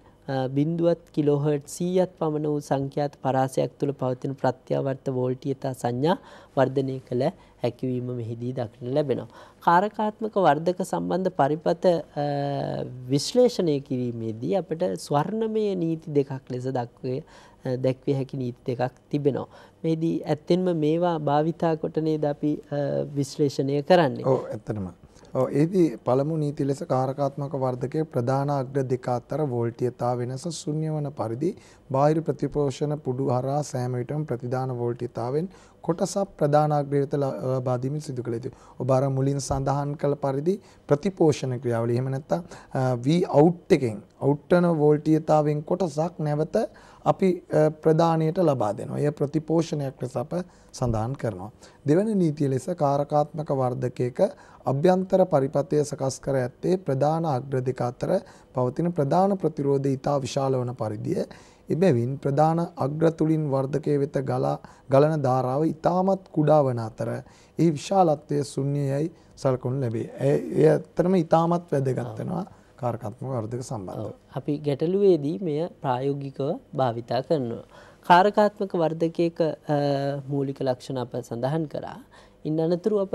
බින්දුවත් කිලෝහට් සීයත් පමණ වූ සංඛ්‍යාත පරාසයක් තුළ පවතින ප්‍රත්‍යාවර්ත වෝල්ටියතා සංඥා වර්ධනය කළ හැකිවීම මෙහිදී දක්න ලැබෙනවා. කාරකාත්මක වර්ධක සම්බන්ධ පරිපත විශ්ලේෂණය කිරීමේදී අපට ස්වර්ණමය නීති දෙකක් ලෙස දක්වේ දැක්විය හැකි නීති දෙකක් තිබෙනවා. මෙහිදී ඇත්තෙන්ම මේවා භාවිතා කොටනේද අපි විශ්ලේෂණය කරන්නේ. ඕ ඇත්තටම. ඔව් ඒදී පළමු නීති ලෙස කාරකාත්මක වර්ධකයේ ප්‍රධාන අග්‍ර දෙක අතර වෝල්ටීයතා වෙනස ශුන්‍ය වන පරිදි බාහිර ප්‍රතිපෝෂණ පුඩු හරහා සෑම විටම ප්‍රතිදාන වෝල්ටීයතාවෙන් කොටසක් ප්‍රධානාග්‍රය වෙත ලබා දීමෙන් සිදු කළ යුතුයි. ඔබ අර මුලින් සඳහන් කළ පරිදි ප්‍රතිපෝෂණ ක්‍රියාවලිය එහෙම නැත්නම් V out එකෙන් out වෙන වෝල්ටීයතාවෙන් කොටසක් නැවත අපි ප්‍රදානයට ලබා දෙනවා. එය ප්‍රතිපෝෂණයක් ලෙස අප සඳහන් කරනවා. දෙවන නීතිය ලෙස කාරකාත්මක වර්ධකයක අභ්‍යන්තර පරිපථය සකස් කර ඇත්තේ ප්‍රධාන අග්‍ර දෙක අතර පවතින ප්‍රධාන ප්‍රතිරෝධය ඉතා විශාල වන පරිදිය. එබැවින් ප්‍රධාන අග්‍ර තුලින් වර්ධකයේ වෙත ගලා ගලන ධාරාව ඉතාමත් කුඩා වන අතර ඒ විශාලත්වය ශුන්‍යයයි සලකනු ලැබේ. එය ඇත්තටම ඉතාමත් වැදගත් වෙනවා. කාරකත්මක වර්ධක සම්බන්ධ. අපි ගැටලුවේදී මෙය ප්‍රායෝගිකව භාවිතා කරනවා. කාරකාත්මක වර්ධකයක මූලික ලක්ෂණ අප සඳහන් කරා. ඉන් අනතුරු අප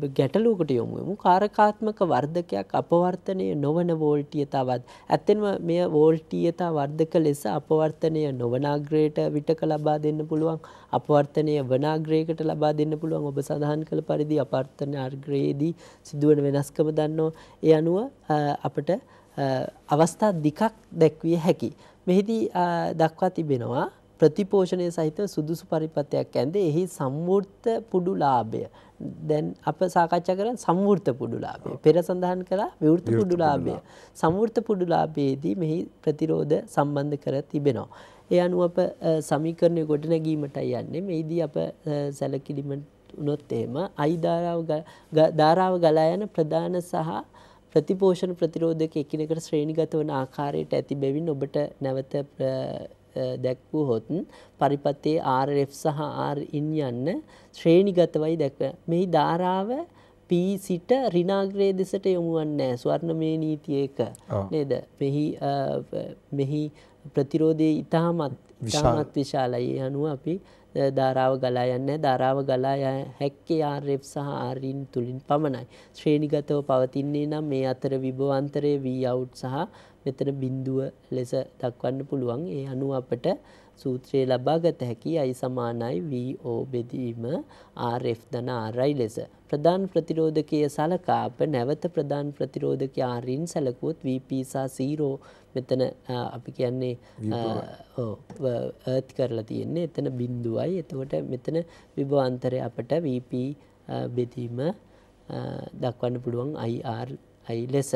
ගැටලුවකට යොමුමු කාරකාත්මක වර්ධකයක් අපවර්තනය නොවන වෝල්ටියතාවත් ඇත්තෙන්ම මෙය වෝල්ටීයතා වර්ධක ලෙස අපවර්තනය නොවනාග්‍රයට විටක ලබා දෙන්න පුළුවන් අපවර්තනය වනාග්‍රයකට ලබා දෙන්න පුළුවන් ඔබ සඳහන් කළ පරිදි අපර්තන අර්ග්‍රයේදී සිදුවන වෙනස්කම දන්නෝ ඒ අනුව අපට අවස්ථා දෙකක් දැක්විය හැකි. මෙහිදී දක්වා තිබෙනවා ප්‍රතිපෝෂණය සහිත සුදුසු පරිපතයක් ඇන්ද එහි සම්වෘර්ත පුඩු ලාභය දැන් අප සාකච්ඡා කරන සම්වෘත පුඩුලාභය. පෙර සඳහන් කළා විවෘත පුඩුලාභය. සම්වෘත පුඩුලාභයේදී මෙහි ප්‍රතිරෝධ සම්බන්ධ කර තිබෙනවා. ඒ අනුව අප සමීකරණය ගොඩනැගීමටයි යන්නේ. මේදී අප සැලකිලිමත් වුණොත් එහෙම අයි ධාරාව ගලා යන ප්‍රධාන සහ ප්‍රතිපෝෂණ ප්‍රතිරෝධක එකිනෙකට ශ්‍රේණිගත වන ආකාරයට ඇති බැවින් ඔබට නැවත දැක්වූහොත් පරිපතේ RF සහ Rin යන්න ශ්‍රේණිගතවයි දැක්ව. මෙහි ධාරාව P සිට ඍණාග්‍රය දෙසට යොමු වන්නේ ස්වර්ණමය නීතිය එක නේද? මෙහි මෙහි ප්‍රතිරෝධයේ ඊටමත් ඊටමත් විශාලයි. ඒ අනුව අපි ධාරාව ගලා යන්නේ ධාරාව ගලා හැක්කේ RF සහ Rin තුලින් පමණයි. ශ්‍රේණිගතව පවතින්නේ නම් මේ අතර විභව අන්තරය V out සහ මෙතන බින්දුව ලෙස දක්වන්න පුළුවන් ඒ අනුව අපට සූත්‍රයේ ලබා ගත හැකි අයි සමානයි VO බෙදීම RF ධන RI ලෙස ප්‍රධාන ප්‍රතිරෝධකය සලකා අප නැවත ප්‍රධාන ප්‍රතිරෝධක Rන් සැලකුවොත් VP සහ 0 මෙතන අපි කියන්නේ ඒත් කරලා තියෙන්නේ එතන බින්දුවයි එතකොට මෙතන විභවාන්තරය අපට VP බෙදීම දක්වන්න පුළුවන් IR ලෙස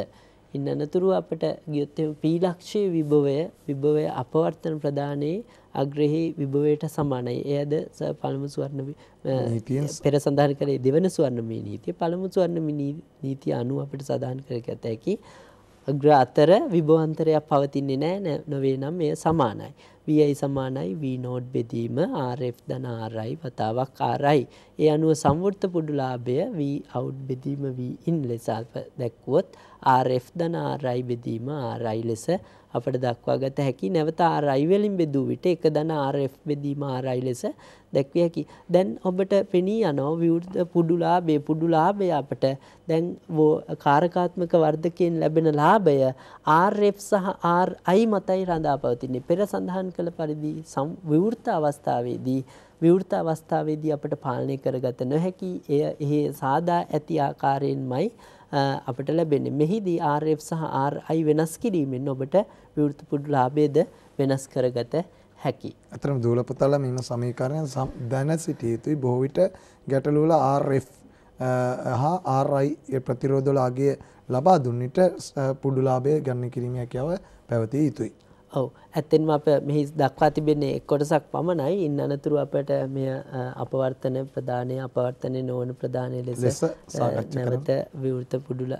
ඉන් අනතුරු අපට ගියොත් පීලක්ෂයේ විභවය විභවය අපවර්තන ප්‍රදානයේ අග්‍රෙහි විභවයට සමානයි. එයද පළමු ස්වර්ණ පෙර සඳහන් කරේ දෙවන ස්වර්ණමය නීතිය. පළමු ස්වර්ණමය නීතිය අනුව අපිට සඳහන් කර ගත හැකි අග්‍ර අතර විභව අන්තරයක් පවතින්නේ නැහැ. නොවේ නම් එය සමානයි. VI සමානයි V නෝඩ් බෙදීම RF ධන RI වතාවක් RI. ඒ අනුව සංවෘත පුඩු ලාභය V out බෙදීම V in ලෙස දැක්වුවොත් RF ධන RI බෙදීම RI ලෙස අපට දක්වා ගත හැකි නැවත RI වලින් බෙදූ විට එක ධන RF බෙදීම RI ලෙස දැක්විය හැකි. දැන් ඔබට පෙනී යනවා විවෘත පුඩු ලාභයේ පුඩු ලාභය අපට දැන් කාරකාත්මක වර්ධකයෙන් ලැබෙන ලාභය RF සහ RI මතයි රඳා පවතින්නේ. පෙර සඳහන් කළ පරිදි විවෘත අවස්ථාවේදී විවෘත අවස්ථාවේදී අපට පාලනය කරගත නොහැකි එය එහි සාදා ඇති ආකාරයෙන්මයි අපට ලැබෙන්නේ. මෙහිදී RF සහ RI වෙනස් කිරීමෙන් ඔබට විවෘත පුඩු ලාභයේද වෙනස් කරගත හැකි. අතරම දූලපතල මෙම සමීකරණය දැන සිටිය යුතුයි. බොහෝ විට ගැටළු වල RF හා RI ප්‍රතිරෝධ වල අගය ලබා දුන්නිට පුඩු ලාභය ගන්න කිරීමේ හැකියාව පැවතිය යුතුයි. ඔව් ඇත්තෙන්ම අප මෙහි දක්වා තිබෙන්නේ එක් කොටසක් පමණයි ඉන් අනතුරු අපට මෙය අපවර්තන ප්‍රධානය අපවර්තනය නොවන ප්‍රධානය ලෙස නැවත විවෘත පුඩුල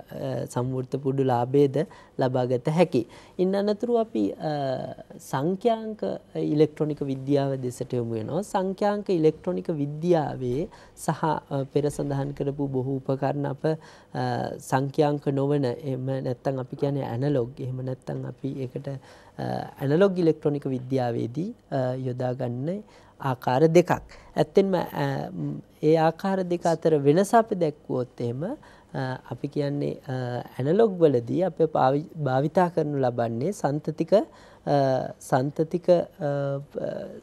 සම්වෘත පුඩු ලාභේද ලබාගත හැකි. ඉන් අනතුරු අපි සංඛ්‍යාංක ඉලෙක්ට්‍රොනික විද්‍යාව දෙසට යොමු වෙනවා. සංඛ්‍යාංක ඉලෙක්ට්‍රොනික විද්‍යාවේ සහ පෙර සඳහන් කරපු බොහෝ උපකරණ අප සංඛ්‍යාංක නොවන එහෙම නැත්නම් අපි කියන්නේ ඇනලොග් එහෙම නැත්නම් අපි ඒකට ඇනලොග් ඇනලොග් ඉලෙක්ට්‍රොනික විද්‍යාවේදී යොදාගන්න ආකාර දෙකක්. ඇත්තෙන්ම ඒ ආකාර දෙක අතර වෙනස අපි දැක්වුවොත් එහෙම අපි කියන්නේ ඇනලොග් වලදී අප භාවිතා කරනු ලබන්නේ සන්තතික සන්තතික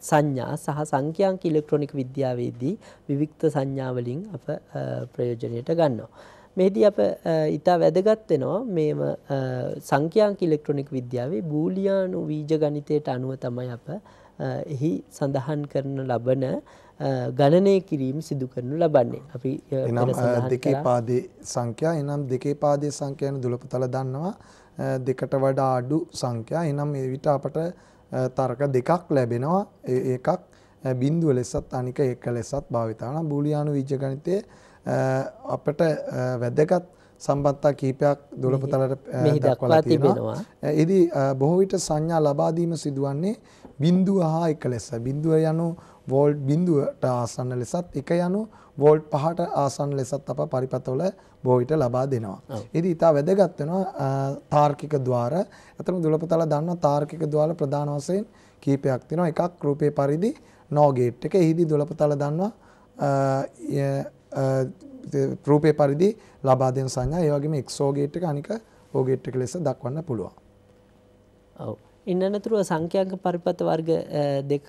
සංඥා සහ සංඛ්‍යාංක ඉලෙක්ට්‍රොනික විද්‍යාවේදී විවික්ත සංඥාවලින් අප ප්‍රයෝජනයට ගන්නවා. මෙහිදී අප ඉතා වැදගත් වෙනවා මේම සංඛ්‍යාංක ඉලෙක්ට්‍රොනික විද්‍යාවේ බූලියානු වීජ ගණිතයට අනුව තමයි අප එහි සඳහන් කරන ලබන ගණනය කිරීම සිදු කරනු ලබන්නේ. අපි එනම් දෙකේ පාදේ සංඛ්‍යා එනම් දෙකේ පාදේ සංඛ්‍යා යන දුලපතල දන්නවා දෙකට වඩා අඩු සංඛ්‍යා එනම් මේ විට අපට තර්ක දෙකක් ලැබෙනවා. එකක් බිඳුව ලෙසත් අනික එක ලෙසත් භාවිතාවන බූලියානු වීජ ගණිතයේ අපට වැදගත් සම්බන්තා කීපයක් දොළපතලට දක්වලා තියෙනවා. එෙහිදී බොහෝ විට සංඥා ලබා දීම සිදුවන්නේ බිඳුව හා එක ලෙස. බිඳුව යනු වෝල්ට් බිඳුවට ආසන්න ලෙසත් එක යනු වෝල්ට් 5ට ආසන්න ලෙසත් අප පරිපතවල බොහෝ විට ලබා දෙනවා. ඉතින් ඊට වැදගත් වෙනවා තාර්කික ద్వාර. අතන දොළපතල දන්නවා තාර්කික ద్వාර ප්‍රධාන වශයෙන් කීපයක් තියෙනවා. එකක් රූපේ පරිදි නෝ ගේට් එක. එහිදී දොළපතල දන්නවා රූපේ පරිදි ලබා දෙන සංඥා ඒ වගේම XOR ගේට් එක අනික O ගේට් එක ලෙස දක්වන්න පුළුවන්. ඔව්. ඉන්නනතුරුව සංඛ්‍යාංක පරිපත වර්ග දෙකක්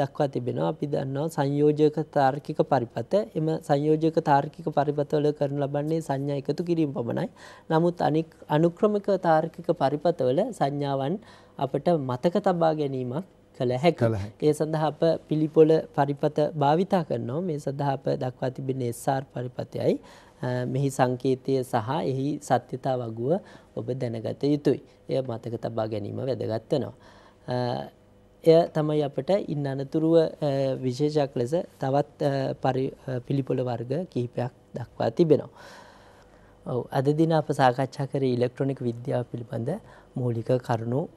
දක්වා තිබෙනවා. අපි දන්නවා සංයෝජක තාර්කික පරිපත. එම සංයෝජක තාර්කික පරිපතවල කරනු ලබන්නේ සංඥා එකතු කිරීම පමණයි. නමුත් අනික් අනුක්‍රමික තාර්කික පරිපතවල සංඥාවන් අපට මතක තබා ගැනීමක් කළ හැකි. ඒ සඳහා අප පිළිපොළ පරිපත භාවිතා කරනවා. මේ සඳහා අප දක්වා තිබෙන SR පරිපතයයි මෙහි සංකේතය සහ එහි සත්‍යතා වගුව ඔබ දැනගත යුතුයි. එය මතක තබා ගැනීම වැදගත් වෙනවා. එය තමයි අපට ඉන් අනතුරුව විශේෂයක් ලෙස තවත් පිළිපොළ වර්ග කිහිපයක් දක්වා තිබෙනවා. ඔව් අද දින අප සාකච්ඡා කරේ ඉලෙක්ට්‍රොනික විද්‍යාව පිළිබඳ මූලික කරුණු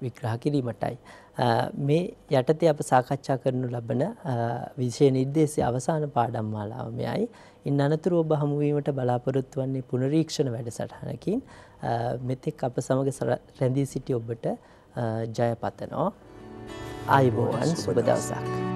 විග්‍රහ කිරීමටයි. මේ යටතේ අප සාකච්ඡා කරනු ලබන විශෂය නිර්දේශය අවසාන පාඩම් මාලාවමයයි. ඉන් අනතුර ඔබ හමුවීමට බලාපොරොත්තු වන්නේ පුනරීක්ෂණ වැඩසටහනකින් මෙතෙක් අප සමඟ රැඳී සිටි ඔබට ජයපතනෝ. අයිබෝවන් සුබදවසක්.